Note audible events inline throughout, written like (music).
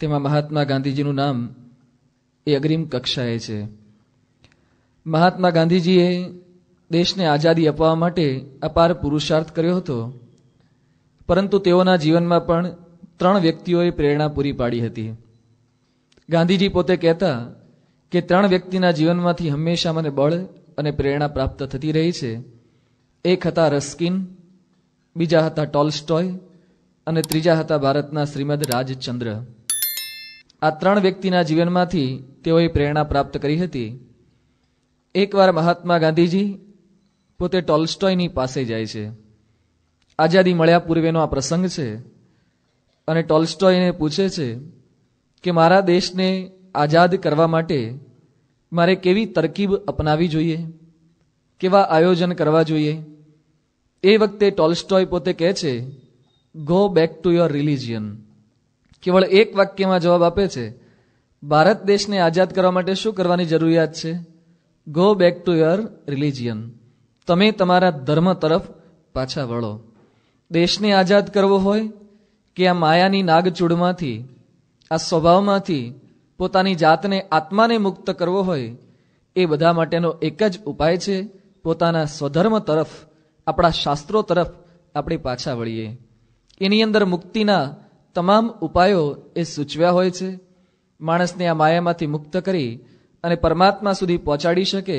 તેમાં મહાત્મા ગાંધીજીનું નામ એ અગ્રિમ કક્ષાએ છે મહાત્મા ગાંધીજીએ દેશને આઝાદી અપાવવા માટે અપાર પુરુષાર્થ કર્યો હતો પરંતુ તેઓના જીવનમાં પણ ત્રણ વ્યક્તિઓએ પ્રેરણા પૂરી પાડી હતી ગાંધીજી પોતે કહેતા કે ત્રણ વ્યક્તિના જીવનમાંથી હંમેશા મને બળ અને પ્રેરણા પ્રાપ્ત થતી રહી છે એક હતા રસ્કિન બીજા હતા ટોલસ્ટોય અને ત્રીજા હતા ભારતના શ્રીમદ રાજચંદ્ર આ ત્રણ વ્યક્તિના જીવનમાંથી તેઓએ પ્રેરણા પ્રાપ્ત કરી હતી એકવાર મહાત્મા ગાંધીજી પોતે ટોલસ્ટોયની પાસે જાય છે આઝાદી મળ્યા પૂર્વેનો આ પ્રસંગ છે અને ટોલસ્ટોયને પૂછે છે કે મારા દેશને આઝાદ કરવા માટે મારે કેવી તરકીબ અપનાવી જોઈએ કેવા આયોજન કરવા જોઈએ એ વખતે ટોલસ્ટોય પોતે કહે છે go back to your religion કેવળ એક વાક્યમાં જવાબ આપે છે ભારત દેશને આઝાદ કરવા માટે શું કરવાની જરૂરિયાત છે go back to your religion તમે તમારા ધર્મ તરફ પાછા વળો દેશને આઝાદ કરવો હોય કે આ માયાની નાગચૂડમાંથી આ સ્વભાવમાંથી પોતાની જાતને આત્માને મુક્ત કરવો હોય એ બધા માટેનો એક જ ઉપાય છે પોતાના સ્વધર્મ તરફ આપણા શાસ્ત્રો તરફ આપણે પાછા વળીએ એની અંદર મુક્તિના તમામ ઉપાયો એ સૂચવ્યા હોય છે માણસને આ માયામાંથી મુક્ત કરી અને પરમાત્મા સુધી પહોંચાડી શકે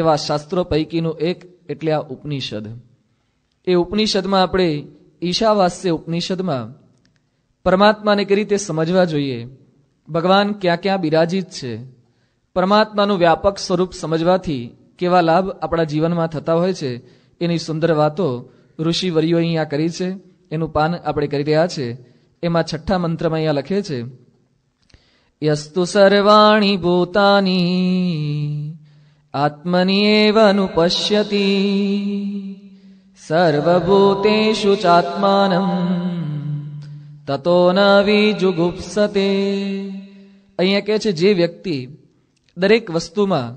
એવા શાસ્ત્રો પૈકીનું એક એટલે આ ઉપનિષદ એ ઉપનિષદમાં આપણે ઈશાવાસ્ય ઉપનિષદમાં પરમાત્માને કઈ રીતે સમજવા જોઈએ ભગવાન ક્યાં ક્યાં બિરાજિત છે પરમાત્માનું વ્યાપક સ્વરૂપ સમજવાથી કેવા લાભ આપણા જીવનમાં થતા હોય છે એની સુંદર વાતો ઋષિવર્યો અહીંયા કરી છે એનું પાન આપણે કરી રહ્યા છીએ એમાં છઠ્ઠા મંત્રમાં અહીંયા લખે છે યસ્તુ સર્વાણી ભૂતાની આત્મની એવ અનુપશ્યતી સર્વભૂતેષુ ચાત્માનમ તતો ન વિજુગુપ્સતે અહીંયા કહે છે જે વ્યક્તિ દરેક વસ્તુમાં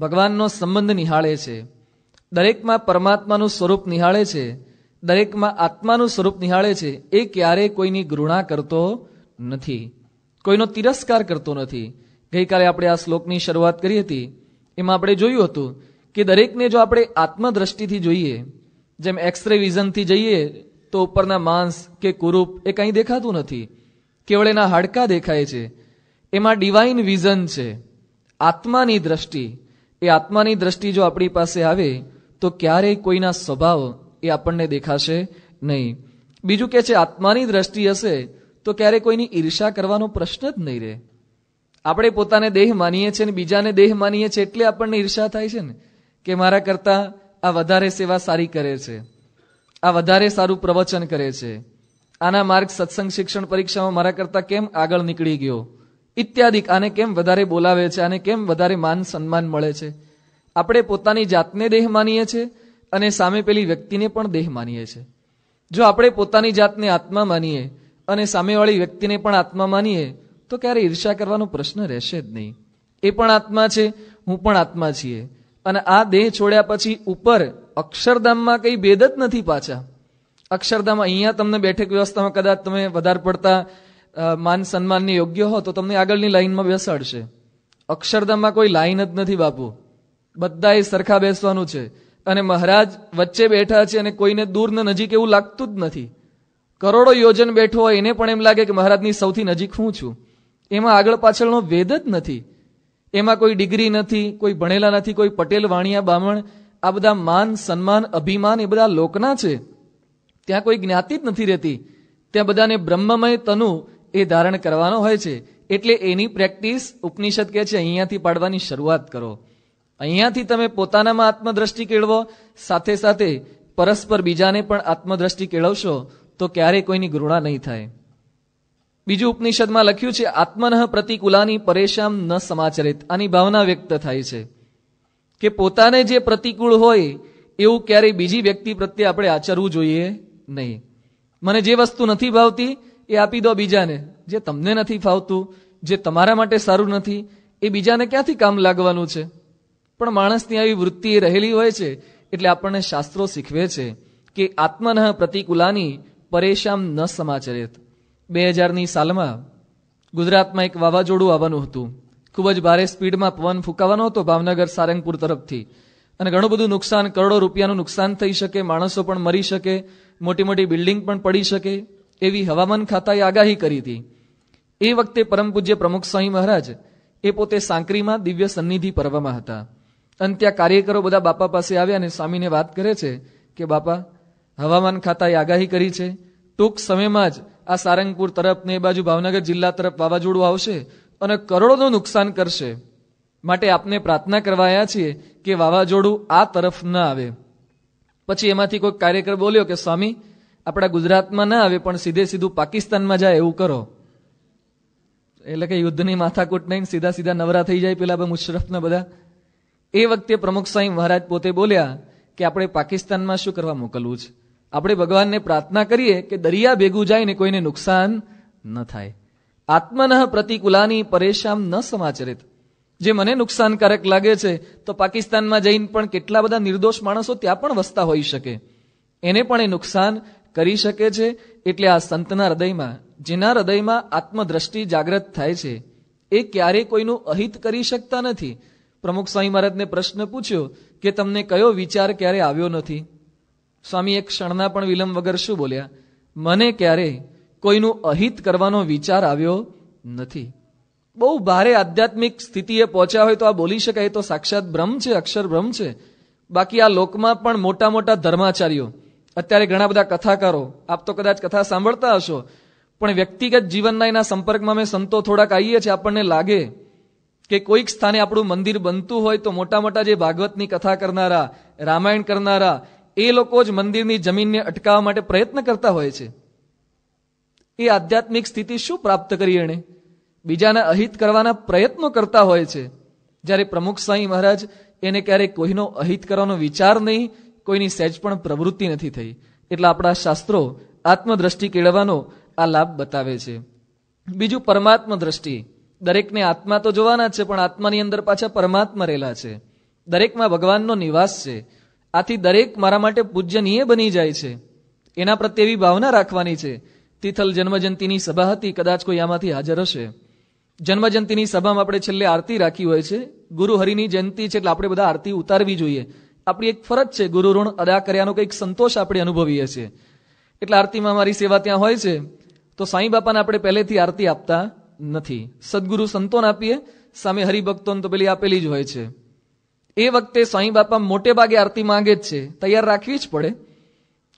ભગવાનનો સંબંધ નિહાળે છે દરેકમાં પરમાત્માનું સ્વરૂપ નિહાળે છે દરેકમાં આત્માનું સ્વરૂપ નિહાળે છે એ ક્યારેય કોઈની ઘૃણા કરતો નથી કોઈનો તિરસ્કાર કરતો નથી ગઈકાલે આપણે આ શ્લોકની શરૂઆત કરી હતી એમાં આપણે જોયું હતું કે દરેકને જો આપણે આત્મદ્રષ્ટિથી જોઈએ જેમ એક્સરે વિઝનથી જઈએ તો ઉપરના માંસ કે કુરૂપ એ કંઈ દેખાતું નથી કેવળ એના હાડકાં દેખાય છે એમાં ડિવાઇન વિઝન છે આત્માની દ્રષ્ટિ એ આત્માની દ્રષ્ટિ જો આપણી પાસે આવે તો ક્યારેય કોઈના સ્વભાવ એ આપણને દેખાશે નહીં બીજું કે છે આત્માની દ્રષ્ટિ હશે તો ક્યારે કોઈની ઈર્ષા કરવાનો પ્રશ્ન જ નહીં રહે આપણે પોતાને દેહ માનીએ છીએ ને બીજાને દેહ માનીએ છીએ એટલે આપણને ઈર્ષા થાય છે ને કે મારા કરતાં આ વધારે સેવા સારી કરે છે આ વધારે સારું પ્રવચન કરે છે આના માર્ગ સત્સંગ શિક્ષણ પરીક્ષામાં મારા કરતાં કેમ આગળ નીકળી ગયો ઇત્યાદિક આને કેમ વધારે બોલાવે છે આને કેમ વધારે માન સન્માન મળે છે આપણે પોતાની જાતને દેહ માનીએ છીએ અને સામે પેલી વ્યક્તિને પણ દેહ માનીએ છીએ જો આપણે પોતાની જાતને આત્મા માનીએ અને સામેવાળી વ્યક્તિને પણ આત્મા માનીએ તો ક્યારે ઈર્ષ્યા કરવાનો પ્રશ્ન રહેશે જ નહીં એ પણ આત્મા છે હું પણ આત્મા છીએ અને આ દેહ છોડ્યા પછી ઉપર અક્ષરધામમાં કંઈ ભેદ જ નથી પાછા અક્ષરધામ અહીંયા તમને બેઠક વ્યવસ્થામાં કદાચ તમે વધારે પડતા માન સન્માનની યોગ્ય હો તો તમને આગળની લાઈનમાં બેસાડશે અક્ષરધામમાં કોઈ લાઇન જ નથી બાપુ બધાએ સરખા બેસવાનું છે અને મહારાજ વચ્ચે બેઠા છે અને કોઈને દૂરને નજીક એવું લાગતું જ નથી કરોડો યોજન બેઠો હોય એને પણ એમ લાગે કે મહારાજની સૌથી નજીક હું છું એમાં આગળ પાછળનો વેદ જ નથી એમાં કોઈ ડિગ્રી નથી કોઈ ભણેલા નથી કોઈ પટેલ વાણિયા બામણ આ બધા માન સન્માન અભિમાન એ બધા લોકના છે ત્યાં કોઈ જ્ઞાતિ જ નથી રહેતી ત્યાં બધાને બ્રહ્મમય તનુ એ ધારણ કરવાનો હોય છે એટલે એની પ્રેક્ટિસ ઉપનિષદ કહે છે અહીંયાથી પાડવાની શરૂઆત કરો અહીંયાથી તમે પોતાનામાં આત્મદ્રષ્ટિ કેળવો સાથે સાથે પરસ્પર બીજાને પણ આત્મદ્રષ્ટિ કેળવશો તો ક્યારેય કોઈની ઘૃણા નહીં થાય બીજું ઉપનિષદમાં લખ્યું છે આત્મનઃ પ્રતિકૂલાની પરેશામ ન સમાચરિત આની ભાવના વ્યક્ત થાય છે કે પોતાને જે પ્રતિકૂળ હોય એવું ક્યારેય બીજી વ્યક્તિ પ્રત્યે આપણે આચરવું જોઈએ નહીં મને જે વસ્તુ નથી ભાવતી એ આપી દો બીજાને જે તમને નથી ફાવતું જે તમારા માટે સારું નથી એ બીજાને ક્યાંથી કામ લાગવાનું છે પણ માણસની આવી વૃત્તિ રહેલી હોય છે એટલે આપણને શાસ્ત્રો શીખવે છે કે આત્મનઃ પ્રતિકુલાની પરેશામ ન સમાચરેત બે હજારની સાલમાં ગુજરાતમાં એક વાવાઝોડું આવવાનું હતું ખૂબ જ ભારે સ્પીડમાં પવન ફૂંકાવાનો હતો ભાવનગર સારંગપુર તરફથી અને ઘણું બધું નુકસાન કરોડો રૂપિયાનું નુકસાન થઈ શકે માણસો પણ મરી શકે મોટી મોટી બિલ્ડિંગ પણ પડી શકે એવી હવામાન ખાતાએ આગાહી કરી હતી એ વખતે પરમ પૂજ્ય પ્રમુખ સ્વામી મહારાજ એ પોતે સાંકરીમાં દિવ્ય સન્નિધિ પર્વમાં હતા અને ત્યાં કાર્યકરો બધા બાપા પાસે આવ્યા અને સ્વામીને વાત કરે છે કે બાપા હવામાન ખાતાએ આગાહી કરી છે ટૂંક સમયમાં જ આ સારંગપુર તરફ ને એ બાજુ ભાવનગર જિલ્લા તરફ વાવાઝોડું આવશે અને કરોડોનું નુકસાન કરશે માટે આપને પ્રાર્થના કરવા આવ્યા છીએ કે વાવાઝોડું આ તરફ ન આવે પછી એમાંથી કોઈ કાર્યકર બોલ્યો કે સ્વામી આપણા ગુજરાતમાં ના આવે પણ સીધે સીધું પાકિસ્તાનમાં જાય એવું કરો એટલે કે યુદ્ધની માથાકૂટ નહીં સીધા સીધા નવરા થઈ જાય પેલા મુશરફના બધા એ વખતે પ્રમુખ સ્વામી મહારાજ પોતે બોલ્યા કે આપણે પાકિસ્તાનમાં શું કરવા મોકલવું છે આપણે ભગવાનને પ્રાર્થના કરીએ કે દરિયા ભેગું જાય ને કોઈને નુકસાન ન થાય આત્મન પ્રતિકુલાની પરેશામ ન સમાચરિત જે મને નુકસાનકારક લાગે છે તો પાકિસ્તાનમાં જઈને પણ કેટલા બધા નિર્દોષ માણસો ત્યાં પણ વસતા હોઈ શકે એને પણ એ નુકસાન કરી શકે છે એટલે આ સંતના હૃદયમાં જેના હૃદયમાં આત્મદ્રષ્ટિ જાગ્રત થાય છે એ ક્યારેય કોઈનું અહિત કરી શકતા નથી પ્રમુખ સ્વામી મહારાજને પ્રશ્ન પૂછ્યો કે તમને કયો વિચાર ક્યારે આવ્યો નથી સ્વામી એક ક્ષણના પણ વિલંબ વગર શું બોલ્યા મને ક્યારે કોઈનું અહિત કરવાનો વિચાર આવ્યો નથી બહુ ભારે આધ્યાત્મિક સ્થિતિએ પહોંચ્યા હોય તો આ બોલી શકાય તો સાક્ષાત બ્રહ્મ છે અક્ષર બ્રહ્મ છે બાકી આ લોકમાં પણ મોટા મોટા ધર્માચાર્યો અત્યારે ઘણા બધા કથાકારો આપ તો કદાચ કથા સાંભળતા હશો પણ વ્યક્તિગત જીવનના એના સંપર્કમાં અમે સંતો થોડાક આવીએ છીએ આપણને લાગે કે કોઈક સ્થાને આપણું મંદિર બનતું હોય તો મોટા મોટા જે ભાગવતની કથા કરનારા રામાયણ કરનારા એ લોકો જ મંદિરની જમીનને અટકાવવા માટે પ્રયત્ન કરતા હોય છે એ આધ્યાત્મિક સ્થિતિ શું પ્રાપ્ત કરી એણે બીજાના અહિત કરવાના પ્રયત્નો કરતા હોય છે જ્યારે પ્રમુખ સાંઈ મહારાજ એને ક્યારેય કોઈનો અહિત કરવાનો વિચાર નહીં કોઈની સહેજ પણ પ્રવૃત્તિ નથી થઈ એટલે આપણા શાસ્ત્રો આત્મદ્રષ્ટિ કેળવવાનો આ લાભ બતાવે છે બીજું પરમાત્મ દ્રષ્ટિ દરેકને આત્મા તો જોવાના છે પણ આત્માની અંદર પાછા પરમાત્મા રહેલા છે દરેકમાં ભગવાનનો નિવાસ છે આથી દરેક મારા માટે પૂજ્યનીય બની જાય છે એના પ્રત્યે એવી ભાવના રાખવાની છે તિથલ જન્મજયંતિની સભા હતી કદાચ કોઈ આમાંથી હાજર હશે જન્મજયંતિની સભામાં આપણે છેલ્લે આરતી રાખી હોય છે ગુરુ હરિની જયંતિ છે એટલે આપણે બધા આરતી ઉતારવી જોઈએ આપણી એક ફરજ છે ગુરુ ઋણ અદા કર્યાનો કંઈક સંતોષ આપણે અનુભવીએ છીએ એટલે આરતીમાં મારી સેવા ત્યાં હોય છે તો સાંઈ બાપાને આપણે પહેલેથી આરતી આપતા નથી સદગુરુ સંતોને આપીએ સામે હરિભક્તોને તો પેલી આપેલી જ હોય છે એ વખતે સ્વામી બાપા મોટે ભાગે આરતી માંગે જ છે તૈયાર રાખવી જ પડે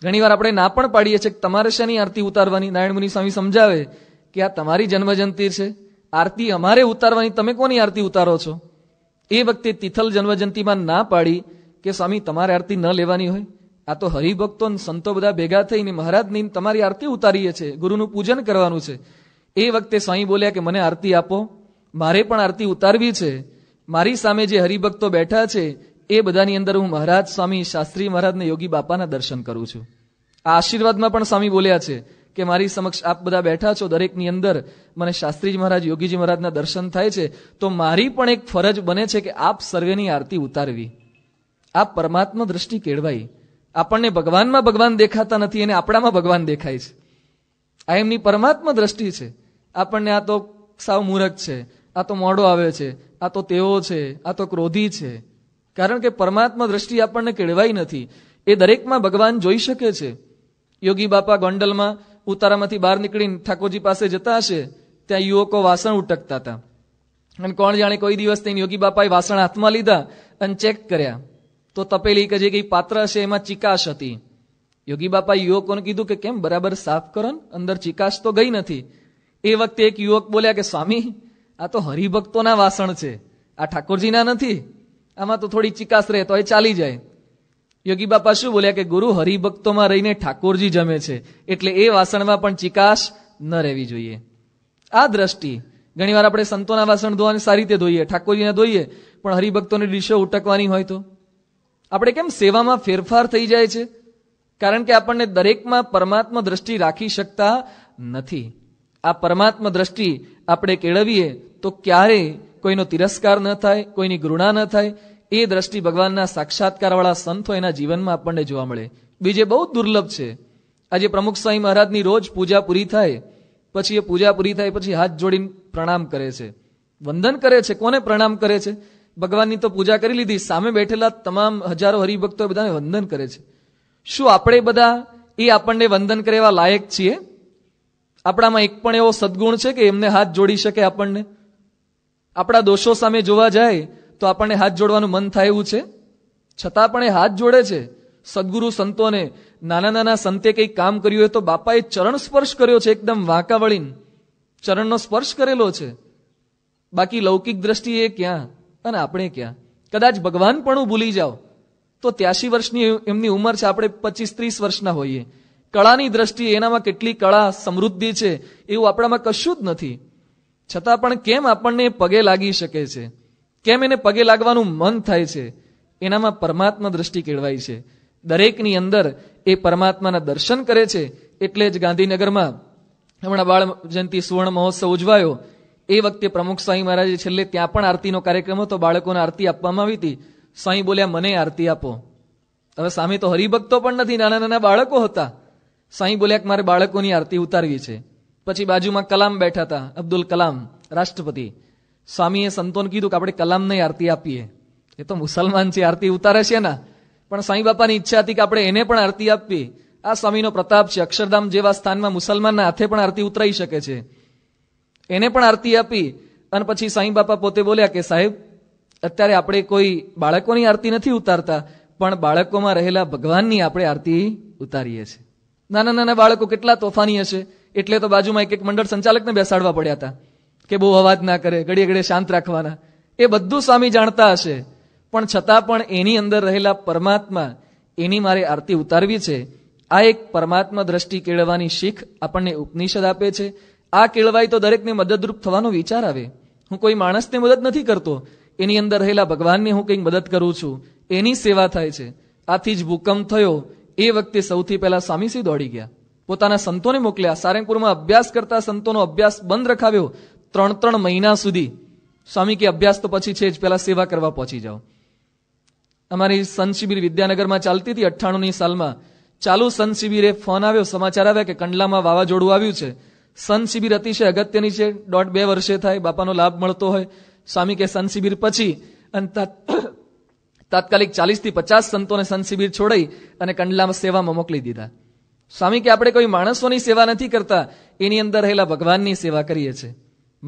ઘણીવાર આપણે ના પણ પાડીએ છીએ કે તમારે શેની આરતી ઉતારવાની નારાયણ મુનિ સ્વામી સમજાવે કે આ તમારી જન્મજયંતિ છે આરતી અમારે ઉતારવાની તમે કોની આરતી ઉતારો છો એ વખતે તિથલ જન્મજયંતિમાં ના પાડી કે સ્વામી તમારે આરતી ન લેવાની હોય આ તો હરિભક્તો સંતો બધા ભેગા થઈને મહારાજની તમારી આરતી ઉતારીએ છીએ ગુરુનું પૂજન કરવાનું છે એ વખતે સ્વામી બોલ્યા કે મને આરતી આપો મારે પણ આરતી ઉતારવી છે મારી સામે જે હરિભક્તો બેઠા છે એ બધાની અંદર હું મહારાજ સ્વામી શાસ્ત્રી મહારાજને યોગી બાપાના દર્શન કરું છું આ આશીર્વાદમાં પણ સ્વામી બોલ્યા છે કે મારી સમક્ષ આપ બધા બેઠા છો દરેકની અંદર મને શાસ્ત્રીજી મહારાજ યોગીજી મહારાજના દર્શન થાય છે તો મારી પણ એક ફરજ બને છે કે આપ સર્વેની આરતી ઉતારવી આપ પરમાત્મા દ્રષ્ટિ કેળવાઈ આપણને ભગવાનમાં ભગવાન દેખાતા નથી અને આપણામાં ભગવાન દેખાય છે આ એમની પરમાત્મા દ્રષ્ટિ છે આપણને આ તો સાવ મૂરખ છે આ તો મોડો આવે છે આ તો તેવો છે આ તો ક્રોધી છે કારણ કે પરમાત્મા દ્રષ્ટિ આપણને કેળવાઈ નથી એ દરેકમાં ભગવાન જોઈ શકે છે યોગી બાપા ગોંડલમાં ઉતારામાંથી બહાર નીકળીને ઠાકોરજી પાસે જતા હશે ત્યાં યુવકો વાસણ ઉટકતા હતા અને કોણ જાણે કોઈ દિવસ તેને યોગી બાપાએ વાસણ હાથમાં લીધા અને ચેક કર્યા તો તપેલી કે જે કંઈ પાત્ર હશે એમાં ચિકાશ હતી યોગી બાપા યુવકોને કીધું કે કેમ બરાબર સાફ કરો ને અંદર ચિકાશ તો ગઈ નથી એ વખતે એક યુવક બોલ્યા કે સ્વામી આ તો હરિભક્તોના વાસણ છે આ ઠાકોરજીના નથી આમાં તો થોડી ચિકાસ રહે તો એ ચાલી જાય યોગી બાપા શું બોલ્યા કે ગુરુ હરિભક્તોમાં રહીને ઠાકોરજી જમે છે એટલે એ વાસણમાં પણ ચિકાશ ન રહેવી જોઈએ આ દ્રષ્ટિ ઘણીવાર આપણે સંતોના વાસણ ધોવાને સારી રીતે ધોઈએ ઠાકોરજીને ધોઈએ પણ હરિભક્તોની ડીશો ઉટકવાની હોય તો આપણે કેમ સેવામાં ફેરફાર થઈ જાય છે કારણ કે આપણને દરેકમાં પરમાત્મા દ્રષ્ટિ રાખી શકતા નથી આ પરમાત્મ દ્રષ્ટિ આપણે કેળવીએ તો ક્યારે કોઈનો તિરસ્કાર ન થાય કોઈની ઘૃણા ન થાય એ દ્રષ્ટિ ભગવાનના સાક્ષાત્કારવાળા સંતો એના જીવનમાં આપણને જોવા મળે બીજે બહુ દુર્લભ છે આજે પ્રમુખ સ્વામી મહારાજની રોજ પૂજા પૂરી થાય પછી એ પૂજા પૂરી થાય પછી હાથ જોડીને પ્રણામ કરે છે વંદન કરે છે કોને પ્રણામ કરે છે ભગવાનની તો પૂજા કરી લીધી સામે બેઠેલા તમામ હજારો હરિભક્તો બધાને વંદન કરે છે શું આપણે બધા એ આપણને વંદન કરવા લાયક છીએ આપણામાં એક પણ એવો સદગુણ છે કે એમને હાથ જોડી શકે આપણને આપણા દોષો સામે જોવા જાય તો આપણને હાથ જોડવાનું મન થાય એવું છે છતાં પણ એ હાથ જોડે છે સદગુરુ સંતોને નાના નાના સંતે કંઈક કામ કર્યું હોય તો બાપાએ ચરણ સ્પર્શ કર્યો છે એકદમ વાંકા વળીને ચરણનો સ્પર્શ કરેલો છે બાકી લૌકિક દ્રષ્ટિએ ક્યાં અને આપણે ક્યાં કદાચ ભગવાન પણ ભૂલી જાઓ તો ત્યાસી વર્ષની એમની ઉંમર છે આપણે પચીસ ત્રીસ વર્ષના હોઈએ કળાની દ્રષ્ટિ એનામાં કેટલી કળા સમૃદ્ધિ છે એવું આપણામાં કશું જ નથી છતાં પણ કેમ આપણને પગે લાગી શકે છે કેમ એને પગે લાગવાનું મન થાય છે એનામાં પરમાત્મા દ્રષ્ટિ કેળવાય છે દરેકની અંદર એ પરમાત્માના દર્શન કરે છે એટલે જ ગાંધીનગરમાં હમણાં બાળ જયંતિ સુવર્ણ મહોત્સવ ઉજવાયો એ વખતે પ્રમુખ સ્વામી મહારાજે છેલ્લે ત્યાં પણ આરતીનો કાર્યક્રમ હતો બાળકોને આરતી આપવામાં આવી હતી સ્વામી બોલ્યા મને આરતી આપો હવે સામે તો હરિભક્તો પણ નથી નાના નાના બાળકો હતા સાંઈ બોલ્યા કે મારે બાળકોની આરતી ઉતારવી છે પછી બાજુમાં કલામ બેઠા હતા અબ્દુલ કલામ રાષ્ટ્રપતિ સ્વામીએ સંતોને કીધું કે આપણે કલામને આરતી આપીએ એ તો મુસલમાન છે આરતી ઉતારે છે ને પણ સાંઈ બાપાની ઈચ્છા હતી કે આપણે એને પણ આરતી આપવી આ સ્વામીનો પ્રતાપ છે અક્ષરધામ જેવા સ્થાનમાં મુસલમાનના હાથે પણ આરતી ઉતરાઈ શકે છે એને પણ આરતી આપી અને પછી સાંઈ બાપા પોતે બોલ્યા કે સાહેબ અત્યારે આપણે કોઈ બાળકોની આરતી નથી ઉતારતા પણ બાળકોમાં રહેલા ભગવાનની આપણે આરતી ઉતારીએ છીએ નાના નાના બાળકો કેટલા તોફાની હશે એટલે તો બાજુમાં એક એક મંડળ સંચાલકને બેસાડવા પડ્યા હતા કે બહુ અવાજ ના કરે ઘડીએ ઘડીએ શાંત રાખવાના એ બધું સ્વામી જાણતા હશે પણ છતાં પણ એની અંદર રહેલા પરમાત્મા એની મારે આરતી ઉતારવી છે આ એક પરમાત્મા દ્રષ્ટિ કેળવાની શીખ આપણને ઉપનિષદ આપે છે આ કેળવાય તો દરેકને મદદરૂપ થવાનો વિચાર આવે હું કોઈ માણસને મદદ નથી કરતો એની અંદર રહેલા ભગવાનને હું કંઈક મદદ કરું છું એની સેવા થાય છે આથી જ ભૂકંપ થયો એ વખતે સૌથી પહેલા સ્વામીસી દોડી ગયા પોતાના સંતોને મોકલ્યા સારંગપુરમાં અભ્યાસ કરતા સંતોનો અભ્યાસ બંધ રખાવ્યો ત્રણ ત્રણ મહિના સુધી સ્વામી કે અભ્યાસ તો પછી છે જ પહેલા સેવા કરવા પહોંચી જાઓ અમારી સંત શિબિર વિદ્યાનગરમાં ચાલતી હતી અઠ્ઠાણુંની સાલમાં ચાલુ સંત શિબિરે ફોન આવ્યો સમાચાર આવ્યા કે કંડલામાં વાવાઝોડું આવ્યું છે સંત શિબિર અતિશય અગત્યની છે દોઢ બે વર્ષે થાય બાપાનો લાભ મળતો હોય સ્વામી કે સંત શિબિર પછી અને તાત્કાલિક ચાલીસથી પચાસ સંતોને સંત શિબિર છોડાઈ અને કંડલા સેવામાં મોકલી દીધા સ્વામી કે આપણે કોઈ માણસોની સેવા નથી કરતા એની અંદર રહેલા ભગવાનની સેવા કરીએ છીએ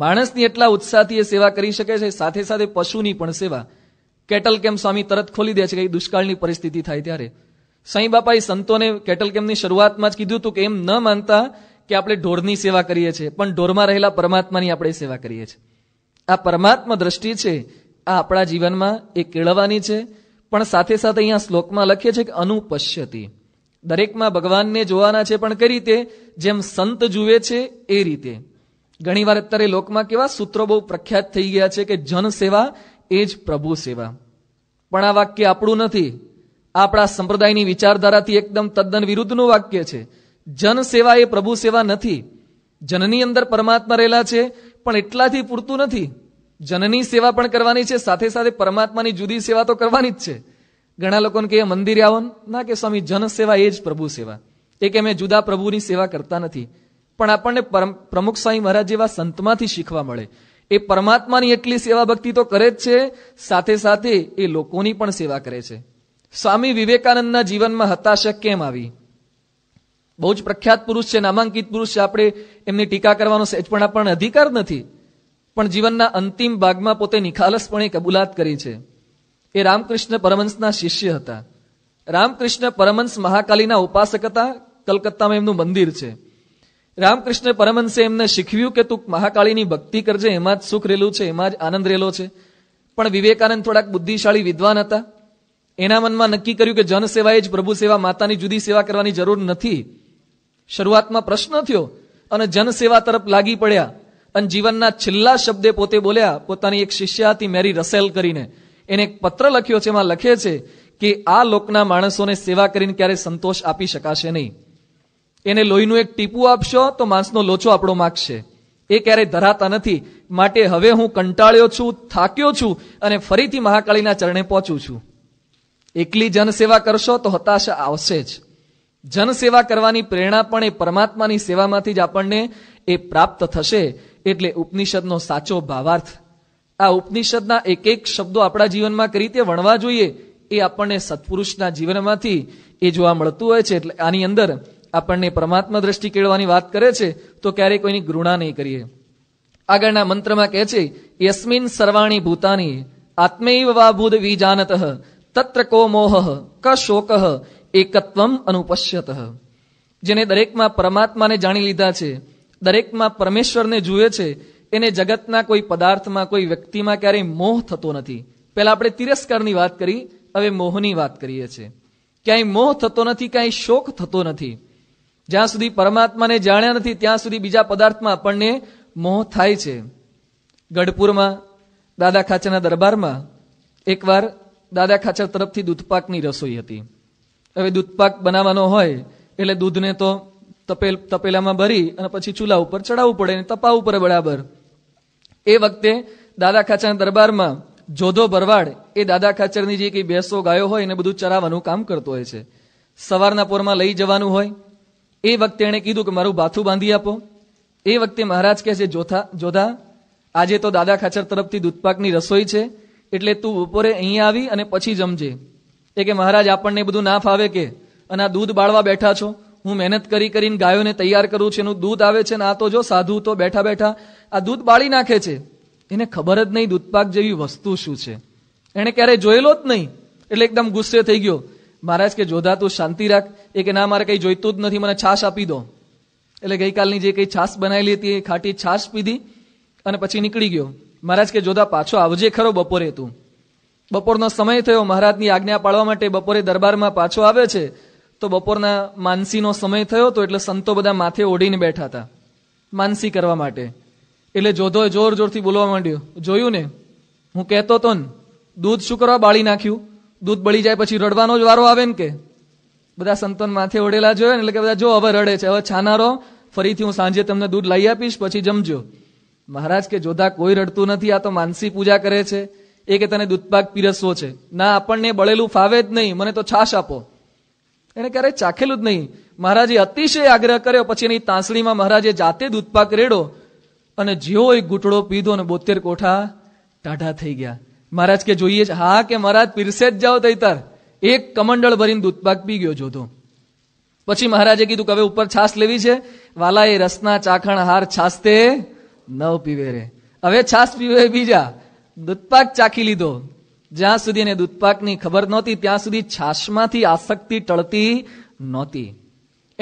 માણસની એટલા ઉત્સાહથી એ સેવા કરી શકે છે સાથે સાથે પશુની પણ સેવા કેટલ કેમ્પ સ્વામી તરત ખોલી દે છે કે દુષ્કાળની પરિસ્થિતિ થાય ત્યારે સાંઈ બાપાએ સંતોને કેટલ કેમ્પની શરૂઆતમાં જ કીધું હતું કે એમ ન માનતા કે આપણે ઢોરની સેવા કરીએ છીએ પણ ઢોરમાં રહેલા પરમાત્માની આપણે સેવા કરીએ છીએ આ પરમાત્મા દ્રષ્ટિ છે આ આપણા જીવનમાં એ કેળવવાની છે પણ સાથે સાથે અહીંયા શ્લોકમાં લખે છે કે અનુપશ્યતી દરેકમાં ભગવાનને જોવાના છે પણ કઈ રીતે જેમ સંત જુએ છે એ રીતે ઘણીવાર અત્યારે લોકમાં કેવા સૂત્રો બહુ પ્રખ્યાત થઈ ગયા છે કે જન સેવા એ જ પ્રભુ સેવા પણ આ વાક્ય આપણું નથી આપણા સંપ્રદાયની વિચારધારાથી એકદમ તદ્દન વિરુદ્ધનું વાક્ય છે જન સેવા એ પ્રભુ સેવા નથી જનની અંદર પરમાત્મા રહેલા છે પણ એટલાથી પૂરતું નથી જનની સેવા પણ કરવાની છે સાથે સાથે પરમાત્માની જુદી સેવા તો કરવાની જ છે ઘણા લોકોને કહીએ મંદિરે આવો ના કે સ્વામી જન સેવા એ જ પ્રભુ સેવા એ કે અમે જુદા પ્રભુની સેવા કરતા નથી પણ આપણને પ્રમુખ સ્વામી મહારાજ જેવા સંતમાંથી શીખવા મળે એ પરમાત્માની એટલી સેવા ભક્તિ તો કરે જ છે સાથે સાથે એ લોકોની પણ સેવા કરે છે સ્વામી વિવેકાનંદના જીવનમાં હતાશા કેમ આવી બહુ જ પ્રખ્યાત પુરુષ છે નામાંકિત પુરુષ છે આપણે એમની ટીકા કરવાનો સહેજ પણ આપણને અધિકાર નથી પણ જીવનના અંતિમ ભાગમાં પોતે નિખાલસપણે કબૂલાત કરી છે એ રામકૃષ્ણ પરમંશના શિષ્ય હતા રામકૃષ્ણ પરમંશ મહાકાલીના ઉપાસક હતા કલકત્તામાં એમનું મંદિર છે રામકૃષ્ણ પરમંશે એમને શીખવ્યું કે તું મહાકાળીની ભક્તિ કરજે એમાં જ સુખ રેલું છે એમાં જ આનંદ રહેલો છે પણ વિવેકાનંદ થોડાક બુદ્ધિશાળી વિદ્વાન હતા એના મનમાં નક્કી કર્યું કે જનસેવા એ જ પ્રભુ સેવા માતાની જુદી સેવા કરવાની જરૂર નથી શરૂઆતમાં પ્રશ્ન થયો અને જનસેવા તરફ લાગી પડ્યા અને જીવનના છેલ્લા શબ્દે પોતે બોલ્યા પોતાની એક શિષ્ય હતી મેરી રસેલ કરીને એને એક પત્ર લખ્યો છે એમાં લખે છે કે આ લોકના માણસોને સેવા કરીને ક્યારે સંતોષ આપી શકાશે નહીં એને લોહીનું એક ટીપું આપશો તો માંસનો લોચો આપણો માગશે એ ક્યારેય ધરાતા નથી માટે હવે હું કંટાળ્યો છું થાક્યો છું અને ફરીથી મહાકાળીના ચરણે પહોંચું છું એકલી જનસેવા કરશો તો હતાશા આવશે જ જનસેવા કરવાની પ્રેરણા પણ એ પરમાત્માની સેવામાંથી જ આપણને એ પ્રાપ્ત થશે એટલે ઉપનિષદનો સાચો ભાવાર્થ આ ઉપનિષદના એક એક શબ્દો આપણા જીવનમાં કઈ રીતે વણવા જોઈએ એ આપણને સત્પુરુષના જીવનમાંથી એ જોવા મળતું હોય છે એટલે આની અંદર આપણને પરમાત્મા દ્રષ્ટિ કેળવાની વાત કરે છે તો ક્યારેય કોઈની ઘૃણા નહીં કરીએ આગળના મંત્રમાં કહે છે યસ્મિન સર્વાણી ભૂતાની આત્મૈવ વા બુધ વિજાનત તત્ર કો મોહ ક શોક એકત્વમ અનુપશ્યત જેને દરેકમાં પરમાત્માને જાણી લીધા છે દરેકમાં પરમેશ્વરને જુએ છે એને જગતના કોઈ પદાર્થમાં કોઈ વ્યક્તિમાં ક્યારેય મોહ થતો નથી પહેલાં આપણે તિરસ્કારની વાત કરી હવે મોહની વાત કરીએ છીએ ક્યાંય મોહ થતો નથી ક્યાંય શોક થતો નથી જ્યાં સુધી પરમાત્માને જાણ્યા નથી ત્યાં સુધી બીજા પદાર્થમાં આપણને મોહ થાય છે ગઢપુરમાં દાદા ખાચરના દરબારમાં એકવાર દાદા ખાચર તરફથી દૂધપાકની રસોઈ હતી હવે દૂધપાક બનાવવાનો હોય એટલે દૂધને તો તપેલ તપેલામાં ભરી અને પછી ચૂલા ઉપર ચડાવવું પડે અને તપાવવું પડે બરાબર એ વખતે દાદા ખાચરના દરબારમાં જોધો ભરવાડ એ દાદા ખાચરની જે કંઈ ભેંસો ગાયો હોય એને બધું ચરાવવાનું કામ કરતો હોય છે સવારના પોરમાં લઈ જવાનું હોય એ વખતે એણે કીધું કે મારું ભાથું બાંધી આપો એ વખતે મહારાજ કહે છે જોથા જોધા આજે તો દાદા ખાચર તરફથી દૂધપાકની રસોઈ છે એટલે તું બપોરે અહીંયા આવી અને પછી જમજે એ કે મહારાજ આપણને બધું ના ફાવે કે અને આ દૂધ બાળવા બેઠા છો હું મહેનત કરી કરીને ગાયોને તૈયાર કરું છું એનું દૂધ આવે છે ને આ તો જો સાધુ તો બેઠા બેઠા આ દૂધ બાળી નાખે છે એને ખબર જ નહીં દૂધપાક જેવી વસ્તુ શું છે એણે ક્યારેય જોયેલો જ નહીં એટલે એકદમ ગુસ્સે થઈ ગયો મહારાજ કે જોધા તું શાંતિ રાખ એ કે ના મારે કંઈ જોઈતું જ નથી મને છાશ આપી દો એટલે ગઈકાલની જે કંઈ છાશ બનાવેલી હતી એ ખાટી છાશ પીધી અને પછી નીકળી ગયો મહારાજ કે જોધા પાછો આવજે ખરો બપોરે તું બપોરનો સમય થયો મહારાજની આજ્ઞા પાડવા માટે બપોરે દરબારમાં પાછો આવે છે તો બપોરના માનસીનો સમય થયો તો એટલે સંતો બધા માથે ઓઢીને બેઠા હતા માનસી કરવા માટે એટલે જોધોએ જોર જોરથી બોલવા માંડ્યો જોયું ને હું કહેતો તો ને દૂધ શું કરવા બાળી નાખ્યું દૂધ બળી જાય પછી રડવાનો જ વારો આવે ને કે બધા સંતોન માથે ઓઢેલા જોયો ને એટલે કે બધા જો હવે રડે છે હવે છાનારો ફરીથી હું સાંજે તમને દૂધ લઈ આપીશ પછી જમજો મહારાજ કે જોધા કોઈ રડતું નથી આ તો માનસી પૂજા કરે છે એ કે તને દૂધપાક પીરસવો છે ના આપણને બળેલું ફાવે જ નહીં મને તો છાશ આપો એને ક્યારેય ચાખેલું જ નહીં મહારાજે અતિશય આગ્રહ કર્યો પછી એની તાંસળીમાં મહારાજે જાતે દૂધપાક રેડો અને જેવો એક ઘૂંટડો પીધો અને બોતેર કોઠા ટાઢા થઈ ગયા મહારાજ કે જોઈએ છે હા કે મહારાજ પીરસે જ જાઓ તૈતર એક કમંડળ ભરીને દૂધપાક પી ગયો જોતો પછી મહારાજે કીધું કે હવે ઉપર છાસ લેવી છે વાલા એ રસના ચાખણ હાર છાસતે ન પીવે રે હવે છાસ પીવે બીજા દૂધપાક ચાખી લીધો જ્યાં સુધી એને દૂધપાકની ખબર નહોતી ત્યાં સુધી છાશમાંથી આસક્તિ ટળતી નહોતી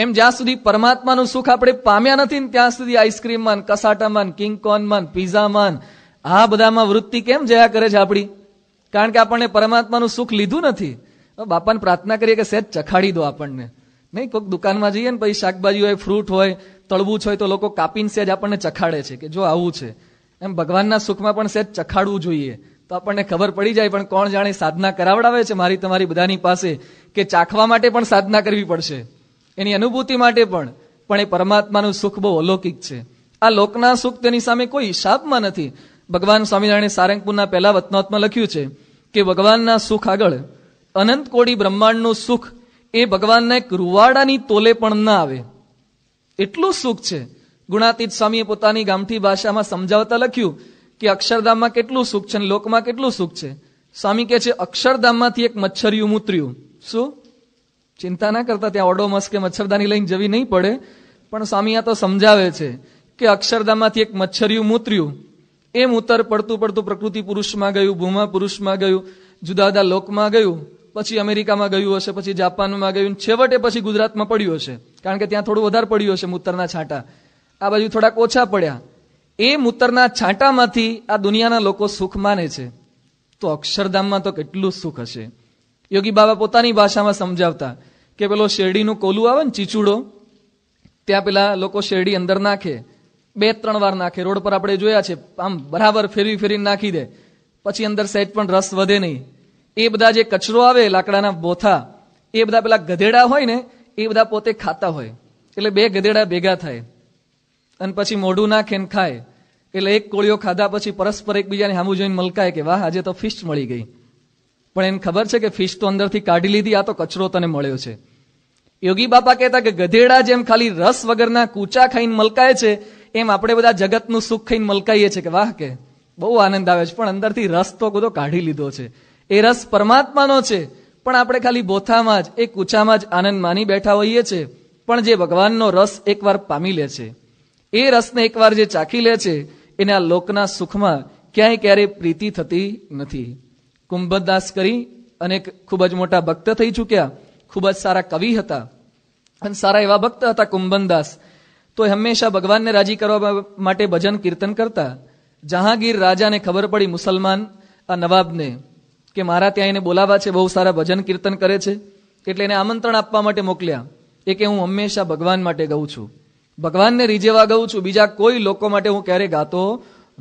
એમ જ્યાં સુધી પરમાત્માનું સુખ આપણે પામ્યા નથી ને ત્યાં સુધી આઈસ્ક્રીમમાં કસાટામાં કિંગકોર્નમાં પિઝામાં આ બધામાં વૃત્તિ કેમ જયા કરે છે આપણી કારણ કે આપણને પરમાત્માનું સુખ લીધું નથી બાપાને પ્રાર્થના કરીએ કે સહેજ ચખાડી દો આપણને નહીં કોઈક દુકાનમાં જઈએ ને પછી શાકભાજી હોય ફ્રૂટ હોય તળવું હોય તો લોકો કાપીને સેજ આપણને ચખાડે છે કે જો આવું છે એમ ભગવાનના સુખમાં પણ સહેજ ચખાડવું જોઈએ તો આપણને ખબર પડી જાય પણ કોણ જાણે સાધના કરાવડાવે છે મારી તમારી બધાની પાસે કે ચાખવા માટે પણ સાધના કરવી પડશે એની અનુભૂતિ માટે પણ પણ એ પરમાત્માનું સુખ બહુ અલૌકિક છે આ લોકના સુખ તેની સામે કોઈ હિસાબમાં નથી ભગવાન સ્વામિનારાયણે સારંગપુરના પહેલા વતનોતમાં લખ્યું છે કે ભગવાનના સુખ આગળ અનંત કોડી બ્રહ્માંડનું સુખ એ ભગવાનના એક રૂવાડાની તોલે પણ ના આવે એટલું સુખ છે ગુણાતીત સ્વામીએ પોતાની ગામઠી ભાષામાં સમજાવતા લખ્યું કે અક્ષરધામમાં કેટલું સુખ છે અને લોકમાં કેટલું સુખ છે સ્વામી કહે છે અક્ષરધામમાંથી એક મચ્છરિયું મૂત્ર્યું શું ચિંતા ના કરતા ત્યાં ઓડોમસ કે મચ્છરદાની લઈને જવી નહીં પડે પણ સ્વામી આ તો સમજાવે છે કે અક્ષરધામમાંથી એક મચ્છરિયું મૂત્ર્યું એમ મૂતર પડતું પડતું પ્રકૃતિ પુરુષમાં ગયું ભૂમા પુરુષમાં ગયું જુદા જુદા લોકમાં ગયું પછી અમેરિકામાં ગયું હશે પછી જાપાનમાં ગયું છેવટે પછી ગુજરાતમાં પડ્યું હશે કારણ કે ત્યાં થોડું વધારે પડ્યું હશે મૂતરના છાંટા આ બાજુ થોડાક ઓછા પડ્યા એ મૂતરના છાંટામાંથી આ દુનિયાના લોકો સુખ માને છે તો અક્ષરધામમાં તો કેટલું સુખ હશે યોગી બાબા પોતાની ભાષામાં સમજાવતા કે પેલો શેરડીનું કોલું આવે ને ચીચુડો ત્યાં પેલા લોકો શેરડી અંદર નાખે બે ત્રણ વાર નાખે રોડ પર આપણે જોયા છે આમ બરાબર ફેરવી ફેરવીને નાખી દે પછી અંદર સેટ પણ રસ વધે નહીં એ બધા જે કચરો આવે લાકડાના બોથા એ બધા પેલા ગધેડા હોય ને એ બધા પોતે ખાતા હોય એટલે બે ગધેડા ભેગા થાય અને પછી મોઢું નાખે ને ખાય એટલે એક કોળીઓ ખાધા પછી પરસ્પર એકબીજાને સામું જોઈને મલકાય કે વાહ આજે તો ફિશ મળી ગઈ પણ એને ખબર છે કે ફિશ તો અંદરથી કાઢી લીધી આ તો કચરો તને મળ્યો છે યોગી બાપા કહેતા કે ગધેડા જેમ ખાલી રસ વગરના કૂચા ખાઈને મલકાય છે એમ આપણે બધા જગતનું સુખ ખાઈને મલકાઈએ છીએ કે વાહ કે બહુ આનંદ આવે છે પણ અંદરથી રસ તો બધો કાઢી લીધો છે એ રસ પરમાત્માનો છે પણ આપણે ખાલી બોથામાં જ એ કૂચામાં જ આનંદ માની બેઠા હોઈએ છીએ પણ જે ભગવાનનો રસ એકવાર પામી લે છે એ રસને એકવાર જે ચાખી લે છે એને આ લોકના સુખમાં ક્યાંય ક્યારેય પ્રીતિ થતી નથી કુંભદાસ કરી અને ખૂબ જ મોટા ભક્ત થઈ ચૂક્યા ખૂબ જ સારા કવિ હતા અને સારા એવા ભક્ત હતા કુંભનદાસ તો હંમેશા ભગવાનને રાજી કરવા માટે ભજન કીર્તન કરતા જહાંગીર રાજાને ખબર પડી મુસલમાન આ નવાબને કે મારા ત્યાં એને બોલાવા છે બહુ સારા ભજન કીર્તન કરે છે એટલે એને આમંત્રણ આપવા માટે મોકલ્યા એ કે હું હંમેશા ભગવાન માટે ગઉં છું ભગવાનને રીઝેવા ગઉં છું બીજા કોઈ લોકો માટે હું ક્યારેય ગાતો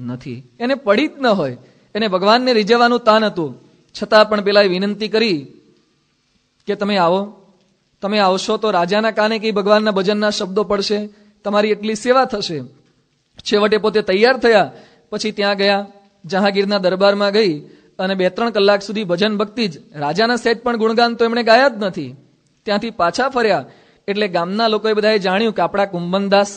નથી એને પડી જ ન હોય એને ભગવાનને રીઝેવાનું તાન હતું છતાં પણ પેલાએ વિનંતી કરી કે તમે આવો તમે આવશો તો રાજાના કાને કે ભગવાનના ભજનના શબ્દો પડશે તમારી એટલી સેવા થશે છેવટે પોતે તૈયાર થયા પછી ત્યાં ગયા જહાંગીરના દરબારમાં ગઈ અને બે ત્રણ કલાક સુધી ભજન ભક્તિ જ રાજાના સેટ પણ ગુણગાન તો એમણે ગાયા જ નથી ત્યાંથી પાછા ફર્યા એટલે ગામના લોકોએ બધાએ જાણ્યું કે આપણા કુંભનદાસ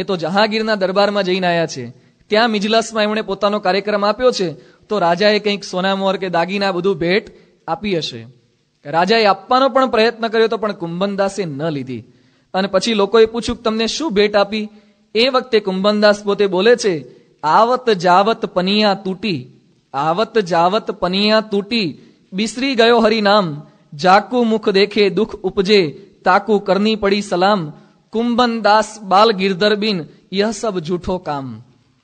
એ તો જહાંગીરના દરબારમાં જઈને આવ્યા છે ત્યાં મિજલાસમાં એમણે પોતાનો કાર્યક્રમ આપ્યો છે તો રાજાએ કંઈક સોનામોર કે દાગીના બધું ભેટ આપી હશે રાજાએ આપવાનો પણ પ્રયત્ન કર્યો તો પણ કુંભનદાસે ન લીધી અને પછી લોકોએ પૂછ્યું કે તમને શું ભેટ આપી એ વખતે કુંભનદાસ પોતે બોલે છે આવત જાવત પનિયા તૂટી આવત જાવત પનિયા તૂટી બિસરી ગયો હરિનામ જાકુ મુખ દેખે દુઃખ ઉપજે તાકુ કરની પડી સલામ કુંબન દાસ બાલ ગિરધર બિન યહ સબ જૂઠો કામ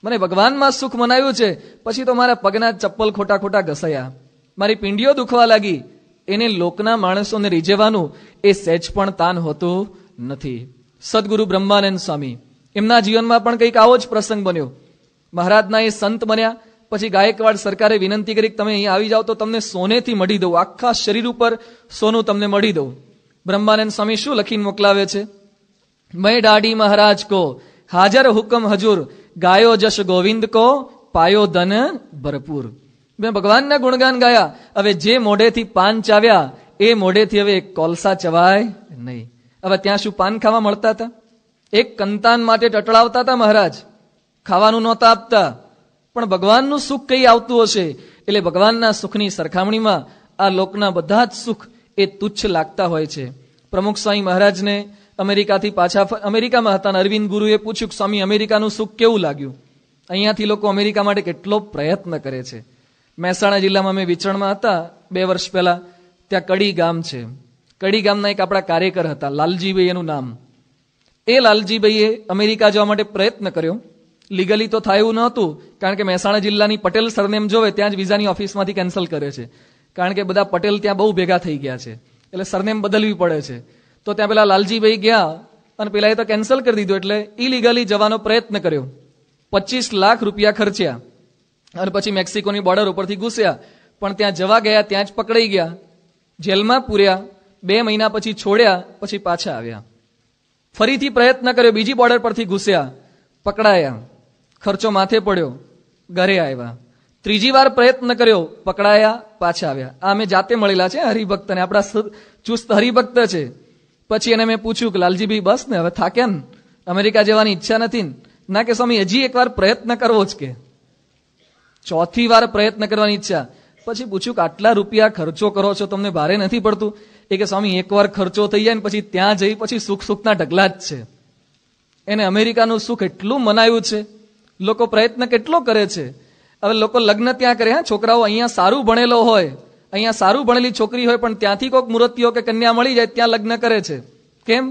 મને ભગવાનમાં સુખ મનાવ્યું છે પછી તો મારા પગના ચપ્પલ ખોટા ખોટા ઘસાયા મારી પિંડીઓ દુખવા લાગી એને લોકના માણસોને રીઝેવાનું એ સહેજ પણ તાન હોતું નથી સદગુરુ બ્રહ્માનંદ સ્વામી એમના જીવનમાં પણ કંઈક આવો જ પ્રસંગ બન્યો મહારાજના એ સંત બન્યા પછી ગાયકવાડ સરકારે વિનંતી કરી તમે અહીં આવી જાઓ તો તમને સોનેથી મળી દઉં આખા શરીર ઉપર સોનું તમને મળી દઉં બ્રહ્માનંદ સ્વામી શું લખીને મોકલાવે છે મય ડાડી મહારાજ કો હાજર હુકમ હજુર ગાયો જશ ગોવિંદ કો પાયો ધન ભરપૂર મેં ભગવાનના ગુણગાન ગાયા હવે જે મોઢેથી પાન ચાવ્યા એ મોઢેથી હવે કોલસા ચવાય નહીં હવે ત્યાં શું પાન ખાવા મળતા હતા એક કંતાન માટે ટટળાવતા હતા મહારાજ ખાવાનું નહોતા આપતા પણ ભગવાનનું સુખ કઈ આવતું હશે એટલે ભગવાનના સુખની સરખામણીમાં આ લોકના બધા જ સુખ એ તુચ્છ લાગતા હોય છે પ્રમુખ સ્વામી મહારાજને અમેરિકાથી પાછા અમેરિકામાં હતા અરવિંદ ગુરુએ પૂછ્યું કે સ્વામી અમેરિકાનું સુખ કેવું લાગ્યું અહીંયાથી લોકો અમેરિકા માટે કેટલો પ્રયત્ન કરે છે મહેસાણા જિલ્લામાં અમે વિચરણમાં હતા બે વર્ષ પહેલાં ત્યાં કડી ગામ છે કડી ગામના એક આપણા કાર્યકર હતા લાલજીભાઈ એનું નામ એ લાલજીભાઈએ અમેરિકા જવા માટે પ્રયત્ન કર્યો લીગલી તો થાય એવું નહોતું કારણ કે મહેસાણા જિલ્લાની પટેલ સરનેમ જોવે ત્યાં જ વિઝાની ઓફિસમાંથી કેન્સલ કરે છે કારણ કે બધા પટેલ ત્યાં બહુ ભેગા થઈ ગયા છે એટલે સરનેમ બદલવી પડે છે તો ત્યાં પેલા લાલજીભાઈ ગયા અને પેલા એ તો કેન્સલ કરી દીધું એટલે ઇલીગલી જવાનો પ્રયત્ન કર્યો પચીસ લાખ રૂપિયા ખર્ચ્યા અને પછી મેક્સિકોની બોર્ડર ઉપરથી ઘૂસ્યા પણ ત્યાં જવા ગયા ત્યાં જ પકડાઈ ગયા જેલમાં પૂર્યા બે મહિના પછી છોડ્યા પછી પાછા આવ્યા ફરીથી પ્રયત્ન કર્યો બીજી બોર્ડર પરથી ઘૂસ્યા પકડાયા ખર્ચો માથે પડ્યો ઘરે આવ્યા ત્રીજી વાર પ્રયત્ન કર્યો પકડાયા પાછા આવ્યા આ અમે જાતે મળેલા છે હરિભક્તને આપણા ચુસ્ત હરિભક્ત છે પછી એને મેં પૂછ્યું કે લાલજીભાઈ બસ ને હવે થાક્યા ને અમેરિકા જવાની ઈચ્છા નથી ના કે સ્વામી હજી એકવાર પ્રયત્ન કરવો જ કે ચોથી વાર પ્રયત્ન કરવાની ઈચ્છા પછી પૂછ્યું કે આટલા રૂપિયા ખર્ચો કરો છો તમને ભારે નથી પડતું એ કે સ્વામી એકવાર ખર્ચો થઈ જાય ને પછી ત્યાં જઈ પછી સુખ સુખના ઢગલા જ છે એને અમેરિકાનું સુખ એટલું મનાયું છે લોકો પ્રયત્ન કેટલો કરે છે હવે લોકો લગ્ન ત્યાં કરે હા છોકરાઓ અહીંયા સારું ભણેલો હોય અહીંયા સારું ભણેલી છોકરી હોય પણ ત્યાંથી કોઈક મૂર્તિઓ કે કન્યા મળી જાય ત્યાં લગ્ન કરે છે કેમ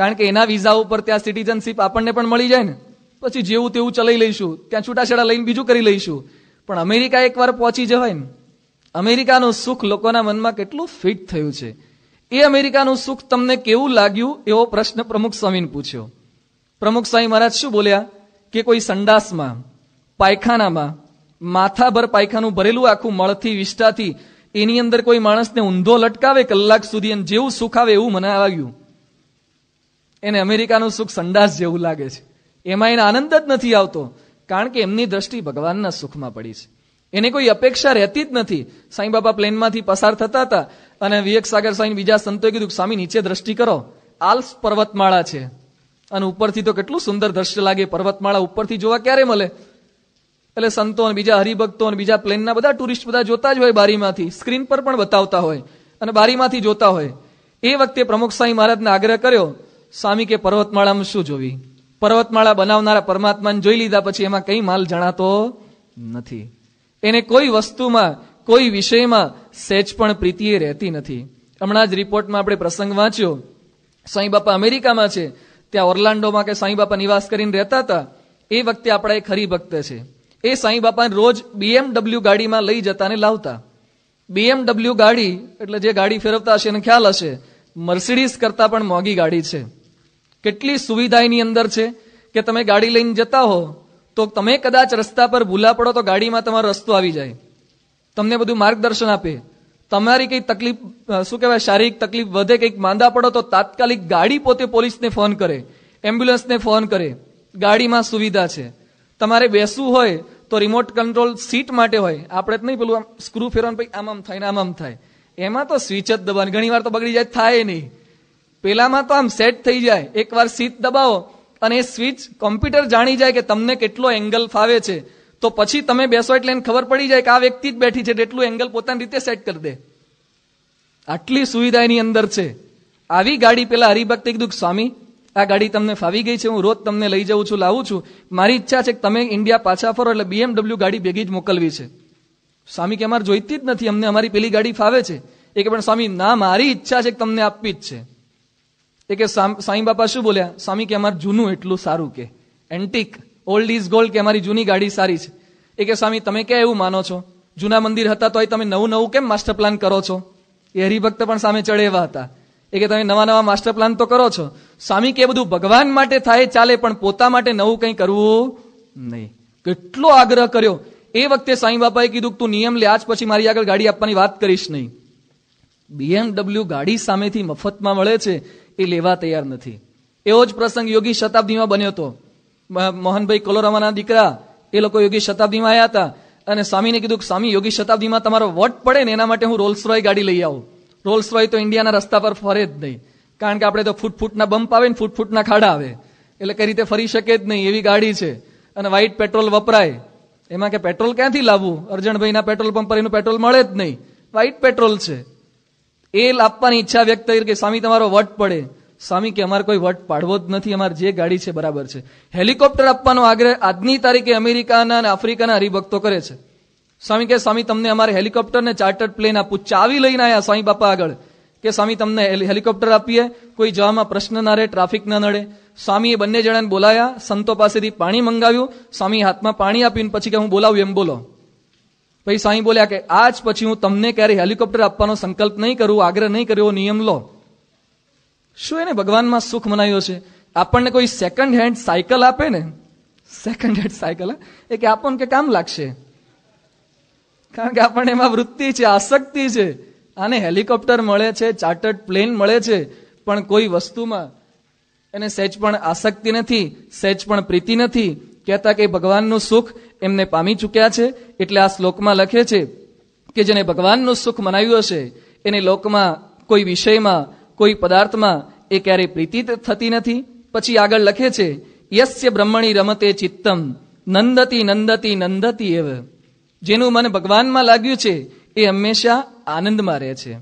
કારણ કે એના વિઝા ઉપર ત્યાં સિટીઝનશીપ આપણને પણ મળી જાય ને પછી જેવું તેવું ચલાવી લઈશું ત્યાં છૂટાછેડા લઈને બીજું કરી લઈશું પણ અમેરિકા એકવાર પહોંચી જવાય ને અમેરિકાનું સુખ લોકોના મનમાં કેટલું ફિટ થયું છે એ અમેરિકાનું સુખ તમને કેવું લાગ્યું એવો પ્રશ્ન પ્રમુખ સ્વામીને પૂછ્યો પ્રમુખ સ્વામી મહારાજ શું બોલ્યા કે કોઈ સંડાસમાં પાયખાનામાં માથાભર પાયખાનું ભરેલું આખું મળથી વિષ્ટાથી એની અંદર કોઈ માણસને ઊંધો લટકાવે કલાક સુધી અને જેવું સુખ આવે એવું મને લાગ્યું એને અમેરિકાનું સુખ સંડાસ જેવું લાગે છે એમાં એને આનંદ જ નથી આવતો કારણ કે એમની દ્રષ્ટિ ભગવાનના સુખમાં પડી છે એને કોઈ અપેક્ષા રહેતી જ નથી સાંઈ પ્લેનમાંથી પસાર થતા હતા અને વિવેક સાગર સાંઈ બીજા સંતોએ કીધું સ્વામી નીચે દ્રષ્ટિ કરો આલ્સ પર્વતમાળા છે અને ઉપરથી તો કેટલું સુંદર દ્રશ્ય લાગે પર્વતમાળા ઉપરથી જોવા ક્યારે મળે એટલે સંતો બીજા હરિભક્તો બીજા પ્લેનના બધા ટુરિસ્ટ બધા જોતા જ હોય બારીમાંથી સ્ક્રીન પર પણ બતાવતા હોય અને બારીમાંથી જોતા હોય એ વખતે પ્રમુખ સ્વામી મહારાજને આગ્રહ કર્યો સ્વામી કે પર્વતમાળામાં શું જોવી પર્વતમાળા બનાવનારા પરમાત્માને જોઈ લીધા પછી એમાં કંઈ માલ જણાતો નથી એને કોઈ વસ્તુમાં કોઈ વિષયમાં સહેજ પણ પ્રીતિએ રહેતી નથી હમણાં જ રિપોર્ટમાં આપણે પ્રસંગ વાંચ્યો સાંઈ બાપા અમેરિકામાં છે ત્યાં ઓર્લાન્ડોમાં કે સાંઈ બાપા નિવાસ કરીને રહેતા હતા એ વખતે આપણા એક હરિભક્ત છે એ સાંઈ બાપાને રોજ બીએમડબલ્યુ ગાડીમાં લઈ જતા અને લાવતા બીએમડબલ્યુ ગાડી એટલે જે ગાડી ફેરવતા હશે એને ખ્યાલ હશે મર્સિડીઝ કરતાં પણ મોંઘી ગાડી છે કેટલી સુવિધા એની અંદર છે કે તમે ગાડી લઈને જતા હો તો તમે કદાચ રસ્તા પર ભૂલા પડો તો ગાડીમાં તમારો રસ્તો આવી જાય તમને બધું માર્ગદર્શન આપે તમારી કંઈ તકલીફ શું કહેવાય શારીરિક તકલીફ વધે કંઈક માંદા પડો તો તાત્કાલિક ગાડી પોતે પોલીસને ફોન કરે એમ્બ્યુલન્સને ફોન કરે ગાડીમાં સુવિધા છે તમારે બેસવું હોય તો રિમોટ કંટ્રોલ સીટ માટે હોય આપણે જ નહીં પેલું આમ સ્ક્રૂ ફેરવાનું પછી આમ આમ થાય ને આમ આમ થાય એમાં તો સ્વિચ જ દબાવવાની ઘણી વાર તો બગડી જાય થાય નહીં પેલામાં તો આમ સેટ થઈ જાય એકવાર સીટ દબાવો અને એ સ્વિચ કોમ્પ્યુટર જાણી જાય કે તમને કેટલો એંગલ ફાવે છે તો પછી તમે બેસો એટલે એને ખબર પડી જાય કે આ વ્યક્તિ જ બેઠી છે એટલું એંગલ પોતાની રીતે સેટ કરી દે આટલી સુવિધા એની અંદર છે આવી ગાડી પેલા હરિભક્ત કીધું સ્વામી આ ગાડી તમને ફાવી ગઈ છે હું રોજ તમને લઈ જાઉં છું લાવું છું મારી ઈચ્છા છે કે તમે ઇન્ડિયા પાછા ફરો એટલે બીએમડબલ્યુ ગાડી ભેગી જ મોકલવી છે સ્વામી કે અમારે જોઈતી જ નથી અમને અમારી પેલી ગાડી ફાવે છે એ કે પણ સ્વામી ના મારી ઈચ્છા છે કે તમને આપવી જ છે એ કે સાંઈ બાપા શું બોલ્યા સ્વામી કે અમારું જૂનું એટલું સારું કે એન્ટિક ઓલ્ડ ઇઝ ગોલ્ડ કે અમારી જૂની ગાડી સારી છે એ કે સ્વામી તમે ક્યાં એવું માનો છો જૂના મંદિર હતા તોય તમે નવું નવું કેમ માસ્ટર પ્લાન કરો છો એ હરિભક્ત પણ સામે ચડે એવા હતા એ કે તમે નવા નવા માસ્ટર પ્લાન તો કરો છો સ્વામી કે બધું ભગવાન માટે થાય ચાલે પણ પોતા માટે નવું કંઈ કરવું નહીં કેટલો આગ્રહ કર્યો એ વખતે સાંઈ બાપાએ કીધું તું નિયમ લે આજ પછી મારી આગળ ગાડી આપવાની વાત કરીશ નહીં બીએમડબલ્યુ ગાડી સામેથી મફતમાં મળે છે એ લેવા તૈયાર નથી એવો જ પ્રસંગ યોગી શતાબ્દીમાં બન્યો હતો મોહનભાઈ કોલોરામાના દીકરા એ લોકો યોગી શતાબ્દીમાં આવ્યા હતા અને સ્વામીને કીધું કે સ્વામી યોગી શતાબ્દીમાં તમારો વટ પડે ને એના માટે હું રોલ્સ રોય ગાડી લઈ આવું રોલ્સ હોય તો ઇન્ડિયાના રસ્તા પર ફરે જ નહીં કારણ કે આપણે તો ફૂટ ફૂટના બમ્પ આવે ને ફૂટ ફૂટના ખાડા આવે એટલે કઈ રીતે ફરી શકે જ નહીં એવી ગાડી છે અને વ્હાઇટ પેટ્રોલ વપરાય એમાં કે પેટ્રોલ ક્યાંથી લાવવું અર્જણભાઈના પેટ્રોલ પંપ પર એનું પેટ્રોલ મળે જ નહીં વ્હાઇટ પેટ્રોલ છે એ આપવાની ઈચ્છા વ્યક્ત કરી કે સ્વામી તમારો વટ પડે સ્વામી કે અમારે કોઈ વટ પાડવો જ નથી અમારે જે ગાડી છે બરાબર છે હેલિકોપ્ટર આપવાનો આગ્રહ આજની તારીખે અમેરિકાના અને આફ્રિકાના હરિભક્તો કરે છે સ્વામી કે સ્વામી તમને અમારે હેલિકોપ્ટર ને ચાર્ટર્ડ પ્લેન આપું ચાવી લઈને આવ્યા સ્વામી બાપા આગળ કે સ્વામી તમને હેલિકોપ્ટર આપીએ કોઈ જવામાં પ્રશ્ન ના રહે ટ્રાફિક ના નડે સ્વામીએ બંને જણાને બોલાયા સંતો પાસેથી પાણી મંગાવ્યું સ્વામી હાથમાં પાણી આપ્યું પછી કે હું બોલાવું એમ બોલો પછી સ્વામી બોલ્યા કે આજ પછી હું તમને ક્યારેય હેલિકોપ્ટર આપવાનો સંકલ્પ નહીં કરું આગ્રહ નહીં કર્યો નિયમ લો શું એને ભગવાનમાં સુખ મનાવ્યો છે આપણને કોઈ સેકન્ડ હેન્ડ સાયકલ આપે ને સેકન્ડ હેન્ડ સાયકલ એ કે આપણને કે કામ લાગશે કારણ કે આપણને એમાં વૃત્તિ છે આસક્તિ છે આને હેલિકોપ્ટર મળે છે ચાર્ટર્ડ પ્લેન મળે છે પણ કોઈ વસ્તુમાં એને સહેજ પણ આસક્તિ નથી સહેજ પણ પ્રીતિ નથી કહેતા કે ભગવાનનું સુખ એમને પામી ચૂક્યા છે એટલે આ શ્લોકમાં લખે છે કે જેને ભગવાનનું સુખ મનાવ્યું હશે એને લોકમાં કોઈ વિષયમાં કોઈ પદાર્થમાં એ ક્યારેય પ્રીતિ થતી નથી પછી આગળ લખે છે યસ્ય બ્રહ્મણી રમતે ચિત્તમ નંદતી નંદતી નંદતી એવ જેનું મને ભગવાનમાં લાગ્યું છે એ હંમેશા આનંદમાં રહે છે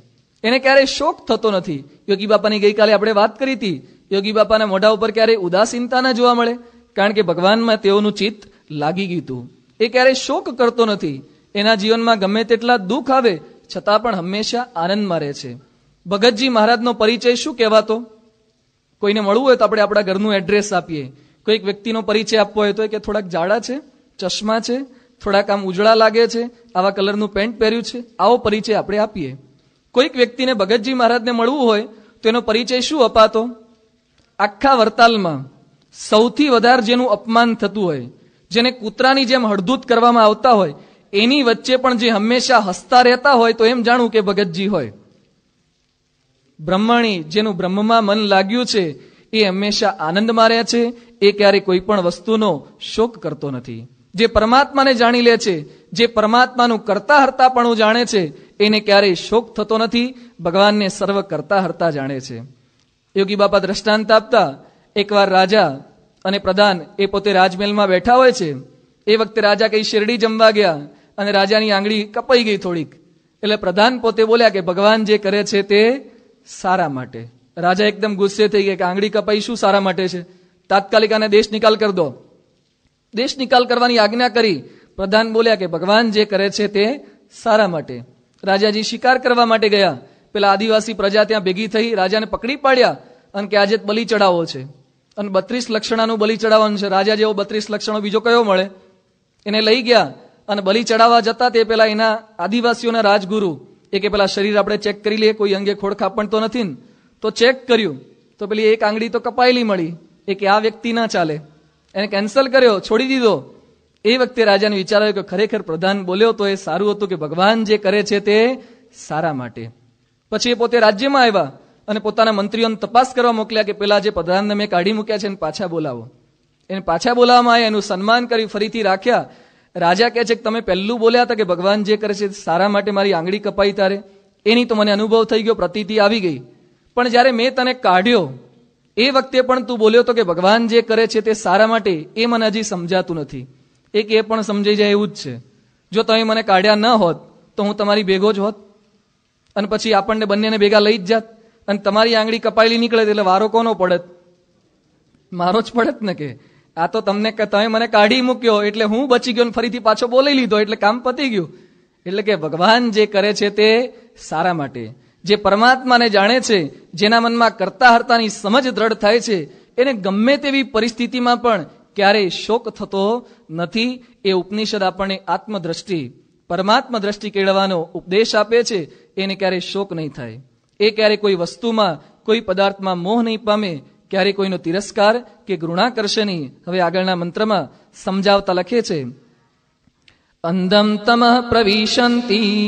એને ક્યારેય શોક થતો નથી યોગી બાપાની ગઈકાલે આપણે વાત કરી હતી યોગી બાપાના મોઢા ઉપર ક્યારેય ઉદાસીનતા ના જોવા મળે કારણ કે ભગવાનમાં તેઓનું ચિત્ત લાગી ગયું હતું એ ક્યારેય શોક કરતો નથી એના જીવનમાં ગમે તેટલા દુઃખ આવે છતાં પણ હંમેશા આનંદમાં રહે છે ભગતજી મહારાજનો પરિચય શું કહેવાતો કોઈને મળવું હોય તો આપણે આપણા ઘરનું એડ્રેસ આપીએ કોઈક વ્યક્તિનો પરિચય આપવો હોય તો કે થોડાક જાડા છે ચશ્મા છે થોડાક આમ ઉજળા લાગે છે આવા કલરનું પેન્ટ પહેર્યું છે આવો પરિચય આપણે આપીએ કોઈક વ્યક્તિને ભગતજી મહારાજને મળવું હોય તો એનો પરિચય શું અપાતો આખા વર્તાલમાં સૌથી વધારે જેનું અપમાન થતું હોય જેને કૂતરાની જેમ હળદૂત કરવામાં આવતા હોય એની વચ્ચે પણ જે હંમેશા હસતા રહેતા હોય તો એમ જાણવું કે ભગતજી હોય બ્રહ્મણી જેનું બ્રહ્મમાં મન લાગ્યું છે એ હંમેશા આનંદમાં રહે છે એ ક્યારે કોઈ પણ વસ્તુનો શોક કરતો નથી જે પરમાત્માને જાણી લે છે જે પરમાત્માનું કરતા પણ જાણે છે એને ક્યારેય શોક થતો નથી ભગવાનને સર્વ કરતા હરતા જાણે છે યોગી બાપા દ્રષ્ટાંત આપતા એકવાર રાજા અને પ્રધાન એ પોતે રાજમહેલમાં બેઠા હોય છે એ વખતે રાજા કંઈ શેરડી જમવા ગયા અને રાજાની આંગળી કપાઈ ગઈ થોડીક એટલે પ્રધાન પોતે બોલ્યા કે ભગવાન જે કરે છે તે સારા માટે રાજા એકદમ ગુસ્સે થઈ ગયા કે આંગળી કપાઈ શું સારા માટે છે તાત્કાલિક આને દેશ નિકાલ કરી દો દેશ નિકાલ કરવાની આજ્ઞા કરી પ્રધાન બોલ્યા કે ભગવાન જે કરે છે તે સારા માટે રાજાજી શિકાર કરવા માટે ગયા પેલા આદિવાસી પ્રજા ત્યાં ભેગી થઈ રાજાને પકડી પાડ્યા અને કે આજે બલિ ચડાવો છે અને બત્રીસ લક્ષણાનું બલી ચડાવવાનું છે રાજા જેવો બત્રીસ લક્ષણો બીજો કયો મળે એને લઈ ગયા અને બલિ ચડાવવા જતા તે પેલા એના આદિવાસીઓના રાજગુરુ એ કે પેલા શરીર આપણે ચેક કરી લઈએ કોઈ અંગે ખોડ ખાપણ તો નથી ને તો ચેક કર્યું તો પેલી એક આંગળી તો કપાયેલી મળી એ કે આ વ્યક્તિ ના ચાલે એને કેન્સલ કર્યો છોડી દીધો એ વખતે રાજાને વિચાર્યો કે ખરેખર પ્રધાન બોલ્યો તો એ સારું હતું કે ભગવાન જે કરે છે તે સારા માટે પછી એ પોતે રાજ્યમાં આવ્યા અને પોતાના મંત્રીઓને તપાસ કરવા મોકલ્યા કે પેલા જે પ્રધાનને મેં કાઢી મૂક્યા છે એને પાછા બોલાવો એને પાછા બોલાવવામાં આવ્યા એનું સન્માન કરી ફરીથી રાખ્યા રાજા કહે છે કે તમે પહેલું બોલ્યા હતા કે ભગવાન જે કરે છે સારા માટે મારી આંગળી કપાઈ તારે એની તો મને અનુભવ થઈ ગયો પ્રતીતિ આવી ગઈ પણ જ્યારે મેં તને કાઢ્યો એ વખતે પણ તું બોલ્યો હતો કે ભગવાન જે કરે છે તે સારા માટે એ મને હજી સમજાતું નથી એક એ પણ સમજાઈ જાય એવું જ છે જો તમે મને કાઢ્યા ન હોત તો હું તમારી ભેગો જ હોત અને પછી આપણને બંનેને ભેગા લઈ જ જાત અને તમારી આંગળી કપાયેલી નીકળે એટલે વારો કોનો પડત મારો જ પડત ને કે આ તો તમને તમે મને કાઢી મૂક્યો એટલે હું બચી ગયો ફરીથી પાછો બોલી લીધો એટલે કામ પતી ગયું એટલે કે ભગવાન જે કરે છે તે સારા માટે જે પરમાત્માને જાણે છે જેના મનમાં કરતા હર્તાની સમજ દ્રઢ થાય છે એને ગમે તેવી પરિસ્થિતિમાં પણ ક્યારેય શોક થતો નથી એ ઉપનિષદ આપણને આત્મદ્રષ્ટિ પરમાત્મ દ્રષ્ટિ કેળવાનો ઉપદેશ આપે છે એને ક્યારેય શોક નહીં થાય એ ક્યારે કોઈ વસ્તુમાં કોઈ પદાર્થમાં મોહ નહીં પામે ક્યારે કોઈનો તિરસ્કાર કે ઘૃણા કરશે નહીં હવે આગળના મંત્રમાં સમજાવતા લખે છે અંધમ તમ પ્રવિશંતી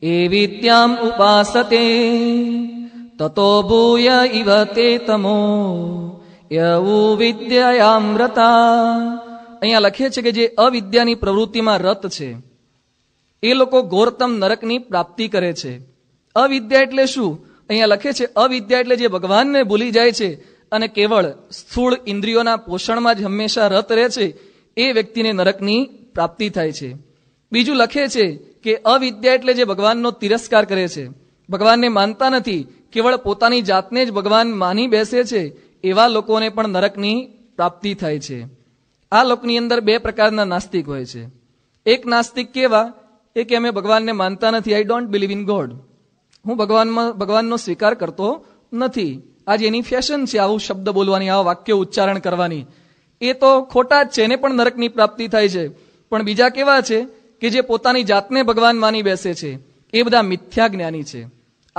एविद्याम् उपासते ततो भूय इव ते तमो યવુ વિદ્યામૃતા અહીંયા લખે છે કે જે અવિદ્યાની પ્રવૃત્તિમાં રત છે એ લોકો ગોરતમ નરકની પ્રાપ્તિ કરે છે અવિદ્યા એટલે શું અહીંયા લખે છે અવિદ્યા એટલે જે ભગવાનને ભૂલી જાય છે અને કેવળ સ્થૂળ ઇન્દ્રિયોના પોષણમાં જ હંમેશા રત રહે છે એ વ્યક્તિને નરકની પ્રાપ્તિ થાય છે બીજું લખે છે કે અવિદ્યા એટલે જે ભગવાનનો તિરસ્કાર કરે છે ભગવાનને માનતા નથી કેવળ પોતાની જાતને જ ભગવાન માની બેસે છે એવા લોકોને પણ નરકની પ્રાપ્તિ થાય છે આ લોકની અંદર બે પ્રકારના નાસ્તિક હોય છે એક નાસ્તિક કેવા એ કે અમે ભગવાનને માનતા નથી I don't believe in God હું ભગવાનમાં ભગવાનનો સ્વીકાર કરતો નથી આજે એની ફેશન છે આવું શબ્દ બોલવાની આવા વાક્ય ઉચ્ચારણ કરવાની એ તો ખોટા જ છે એને પણ નરકની પ્રાપ્તિ થાય છે પણ બીજા કેવા છે કે જે પોતાની જાતને ભગવાન માની બેસે છે એ બધા મિથ્યા જ્ઞાની છે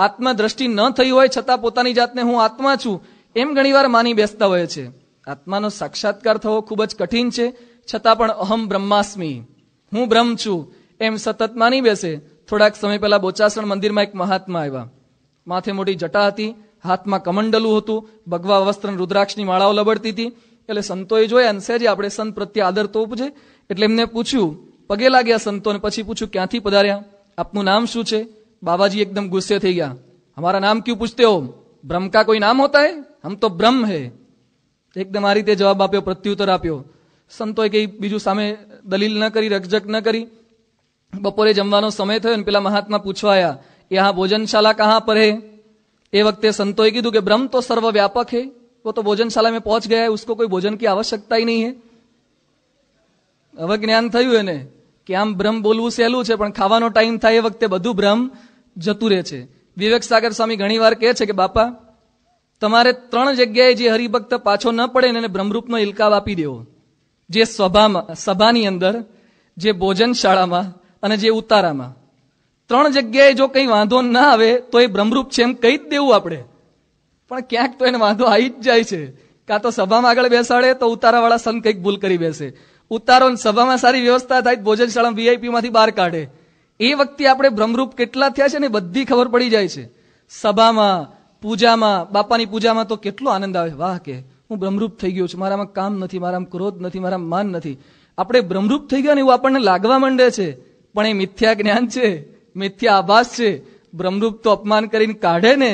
આત્મદ્રષ્ટિ ન થઈ હોય છતાં પોતાની જાતને હું આત્મા છું એમ ઘણીવાર માની બેસતા હોય છે આત્માનો સાક્ષાત્કાર થવો ખૂબ જ કઠિન છે છતાં પણ અહમ બ્રહ્માસ્મી હું બ્રહ્મ છું એમ સતત માની બેસે થોડાક સમય પહેલા બોચાસણ મંદિરમાં એક મહાત્મા આવ્યા માથે મોટી જટા હતી હાથમાં કમંડલું હતું ભગવા વસ્ત્ર રુદ્રાક્ષની માળાઓ લબડતી હતી એટલે સંતોએ જોયા અને સહેજે આપણે સંત પ્રત્યે આદર તો ઉપજે એટલે એમને પૂછ્યું પગે લાગ્યા સંતો અને પછી પૂછ્યું ક્યાંથી પધાર્યા આપનું નામ શું છે બાબાજી એકદમ ગુસ્સે થઈ ગયા અમારા નામ ક્યું પૂછતે હો બ્રહ્મ કા કોઈ નામ હોતા હે હમ તો બ્રહ્મ હે એકદમ આ રીતે જવાબ આપ્યો પ્રત્યુત્તર આપ્યો સંતોએ કંઈ બીજું સામે દલીલ ન કરી રકઝક ન કરી બપોરે જમવાનો સમય થયો ને પેલા મહાત્મા પૂછવા આવ્યા યહાં ભોજનશાલા કહા પર હે એ વખતે સંતોએ કીધું કે બ્રહ્મ તો સર્વવ્યાપક હે वो तो ભોજનશાલા મેં પહોંચ ગયા उसको કોઈ ભોજન કી आवश्यकता નહીં હે है હવે જ્ઞાન થયું એને કે આમ બ્રહ્મ બોલવું સહેલું છે પણ ખાવાનો ટાઈમ થાય એ વખતે બધું બ્રહ્મ જતું રહે છે વિવેક સાગર સ્વામી વાર કહે છે કે બાપા તમારે ત્રણ જગ્યાએ જે હરિભક્ત પાછો ન પડે ને એને બ્રહ્મરૂપનો ઇલકાબ આપી દેવો જે સભામાં સભાની અંદર જે ભોજન શાળામાં અને જે ઉતારામાં ત્રણ જગ્યાએ જો કંઈ વાંધો ના આવે તો એ બ્રહ્મરૂપ છે એમ કહી જ દેવું આપણે પણ ક્યાંક તો એને વાંધો આવી જ જાય છે કાં તો સભામાં આગળ બેસાડે તો ઉતારાવાળા સંત કંઈક ભૂલ કરી બેસે ઉતારો સભામાં સારી વ્યવસ્થા થાય ભોજનશાળા વીઆઈપીમાંથી બહાર કાઢે એ વખતે આપણે ભ્રમરૂપ કેટલા થયા છે ને બધી ખબર પડી જાય છે સભામાં પૂજામાં બાપાની પૂજામાં તો કેટલો આનંદ આવે વાહ કે હું ભ્રમરૂપ થઈ ગયો છું મારામાં કામ નથી મારામાં ક્રોધ નથી મારામાં માન નથી આપણે ભ્રમરૂપ થઈ ગયા ને એવું આપણને લાગવા માંડે છે પણ એ મિથ્યા જ્ઞાન છે મિથ્યા આભાસ છે ભ્રમરૂપ તો અપમાન કરીને કાઢે ને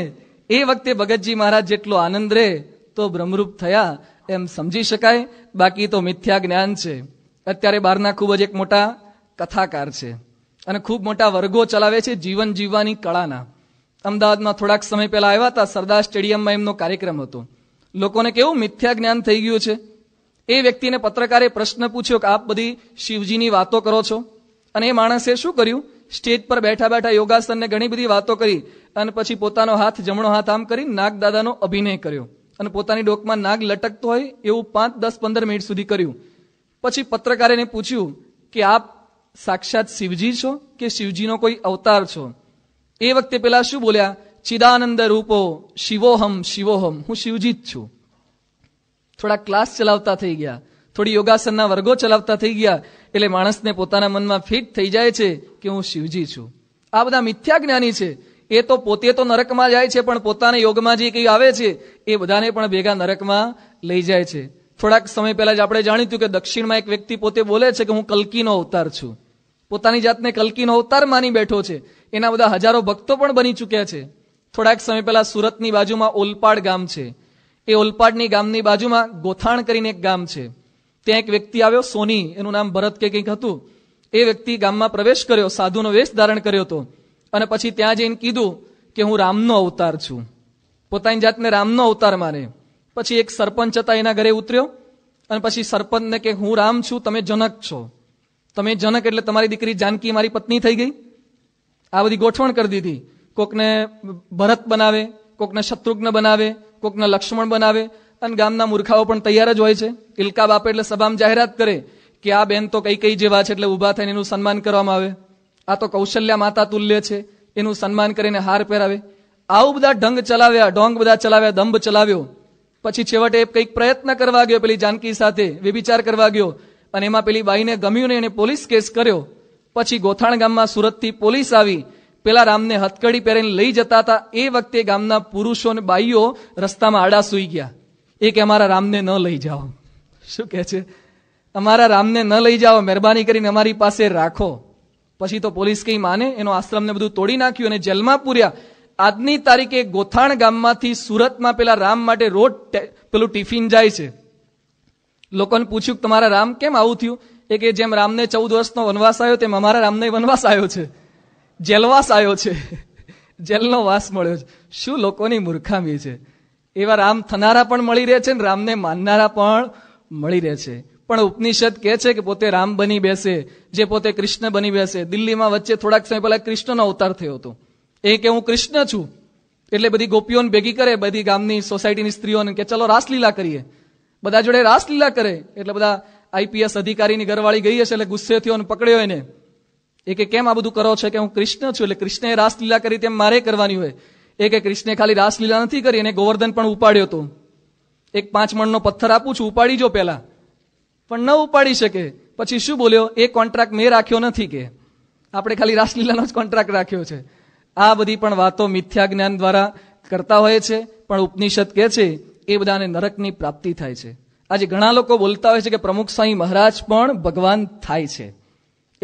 એ વખતે ભગતજી મહારાજ જેટલો આનંદ રહે તો ભ્રમરૂપ થયા એમ સમજી શકાય બાકી તો મિથ્યા જ્ઞાન છે અત્યારે બહારના ખૂબ જ એક મોટા કથાકાર છે અને ખૂબ મોટા વર્ગો ચલાવે છે જીવન જીવવાની કળાના અમદાવાદમાં થોડાક સમય પહેલા આવ્યા હતા સરદાર સ્ટેડિયમમાં એમનો કાર્યક્રમ હતો લોકોને કેવું મિથ્યા જ્ઞાન થઈ ગયું છે એ વ્યક્તિને પત્રકારે પ્રશ્ન પૂછ્યો કે આપ બધી શિવજીની વાતો કરો છો અને એ માણસે શું કર્યું સ્ટેજ પર બેઠા બેઠા યોગાસનને ઘણી બધી વાતો કરી અને પછી પોતાનો હાથ જમણો હાથ આમ કરી નાગદાદાનો અભિનય કર્યો અને પોતાની ડોકમાં નાગ લટકતો હોય એવું પાંચ દસ પંદર મિનિટ સુધી કર્યું પછી પત્રકારે એને પૂછ્યું કે આપ સાક્ષાત શિવજી છો કે શિવજીનો કોઈ અવતાર છો એ વખતે પેલા શું બોલ્યા ચિદાનંદ રૂપો શિવોહમ શિવોહમ હું શિવજી જ છું થોડા ક્લાસ ચલાવતા થઈ ગયા થોડી યોગાસનના વર્ગો ચલાવતા થઈ ગયા એટલે માણસને પોતાના મનમાં ફિટ થઈ જાય છે કે હું શિવજી છું આ બધા મિથ્યા જ્ઞાની છે એ તો પોતે તો નરકમાં જાય છે પણ પોતાના યોગમાં જે કંઈ આવે છે એ બધાને પણ ભેગા નરકમાં લઈ જાય છે થોડાક સમય પહેલા જ આપણે જાણીતું કે દક્ષિણમાં એક વ્યક્તિ પોતે બોલે છે કે હું કલ્કીનો અવતાર છું પોતાની જાતને કલ્કીનો અવતાર માની બેઠો છે એના બધા હજારો ભક્તો પણ બની ચૂક્યા છે થોડાક સમય પહેલા સુરતની બાજુમાં ઓલપાડ ગામ છે એ ઓલપાડની ગામની બાજુમાં ગોથાણ કરીને એક ગામ છે ત્યાં એક વ્યક્તિ આવ્યો સોની એનું નામ ભરત કે કંઈક હતું એ વ્યક્તિ ગામમાં પ્રવેશ કર્યો સાધુનો વેશ ધારણ કર્યો હતો અને પછી ત્યાં જઈને કીધું કે હું રામનો અવતાર છું પોતાની જાતને રામનો અવતાર માને પછી એક સરપંચ હતા એના ઘરે ઉતર્યો અને પછી સરપંચને કે હું રામ છું તમે જનક છો તમે જનક એટલે તમારી દીકરી જાનકી મારી પત્ની થઈ ગઈ આ બધી ગોઠવણ કરી દીધી કોકને ભરત બનાવે કોકને શત્રુઘ્ન બનાવે કોકને લક્ષ્મણ બનાવે અને ગામના મૂર્ખાઓ પણ તૈયાર જ હોય છે ઇલકા બાપે એટલે સભામાં જાહેરાત કરે કે આ બેન તો કઈ કઈ જેવા છે એટલે ઊભા થઈને એનું સન્માન કરવામાં આવે આ તો કૌશલ્યા માતા તુલ્ય છે એનું સન્માન કરીને હાર પહેરાવે આવું બધા ઢંગ ચલાવ્યા ઢોંગ બધા ચલાવ્યા દંભ ચલાવ્યો પછી છેવટે કંઈક પ્રયત્ન કરવા ગયો પેલી જાનકી સાથે વ્યભિચાર કરવા ગયો અને એમાં પેલી બાઈને ગમ્યું ને એને પોલીસ કેસ કર્યો પછી ગોથાણ ગામમાં સુરતથી પોલીસ આવી પેલા રામને હથકડી પહેરીને લઈ જતા હતા એ વખતે ગામના પુરુષો અને બાઈઓ રસ્તામાં આડા સૂઈ ગયા એ કે અમારા રામને ન લઈ જાઓ શું કહે છે અમારા રામને ન લઈ જાઓ મહેરબાની કરીને અમારી પાસે રાખો પછી તો પોલીસ કંઈ માને એનો આશ્રમને બધું તોડી નાખ્યું અને જેલમાં પૂર્યા આજની તારીખે ગોથાણ ગામમાંથી સુરતમાં પેલા રામ માટે રોજ પેલું ટિફિન જાય છે લોકોને પૂછ્યું કે તમારા રામ કેમ આવું થયું એ કે જેમ રામને ચૌદ વર્ષનો વનવાસ આવ્યો તેમ અમારા રામને વનવાસ આવ્યો છે જેલવાસ આવ્યો છે (laughs) જેલનો વાસ મળ્યો છે શું લોકોની મૂર્ખામી છે એવા રામ થનારા પણ મળી રહે છે ને રામને માનનારા પણ મળી રહે છે પણ ઉપનિષદ કહે છે કે પોતે રામ બની બેસે જે પોતે કૃષ્ણ બની બેસે દિલ્હીમાં વચ્ચે થોડાક સમય પહેલા કૃષ્ણનો અવતાર થયો હતો એ કે હું કૃષ્ણ છું એટલે બધી ગોપીઓને ભેગી કરે બધી ગામની સોસાયટીની સ્ત્રીઓને કે ચલો રાસલીલા કરીએ બધા જોડે રાસલીલા કરે એટલે બધા આઈપીએસ અધિકારીની ઘરવાળી ગઈ હશે એટલે ગુસ્સે થયો અને પકડ્યો એને એ કે કેમ આ બધું કરો છો કે હું કૃષ્ણ છું એટલે કૃષ્ણએ રાસલીલા કરી તેમ મારે કરવાની હોય એ કે કૃષ્ણે ખાલી રાસલીલા નથી કરી એને ગોવર્ધન પણ ઉપાડ્યો હતો એક પાંચ મણનો પથ્થર આપું છું ઉપાડી જો પહેલાં પણ ન ઉપાડી શકે પછી શું બોલ્યો એ કોન્ટ્રાક્ટ મેં રાખ્યો નથી કે આપણે ખાલી રાસલીલાનો જ કોન્ટ્રાક્ટ રાખ્યો છે આ બધી પણ વાતો મિથ્યા જ્ઞાન દ્વારા કરતા હોય છે પણ ઉપનિષદ કહે છે એ બધાને નરકની પ્રાપ્તિ થાય છે આજે ઘણા લોકો બોલતા હોય છે કે પ્રમુખ સ્વામી મહારાજ પણ ભગવાન થાય છે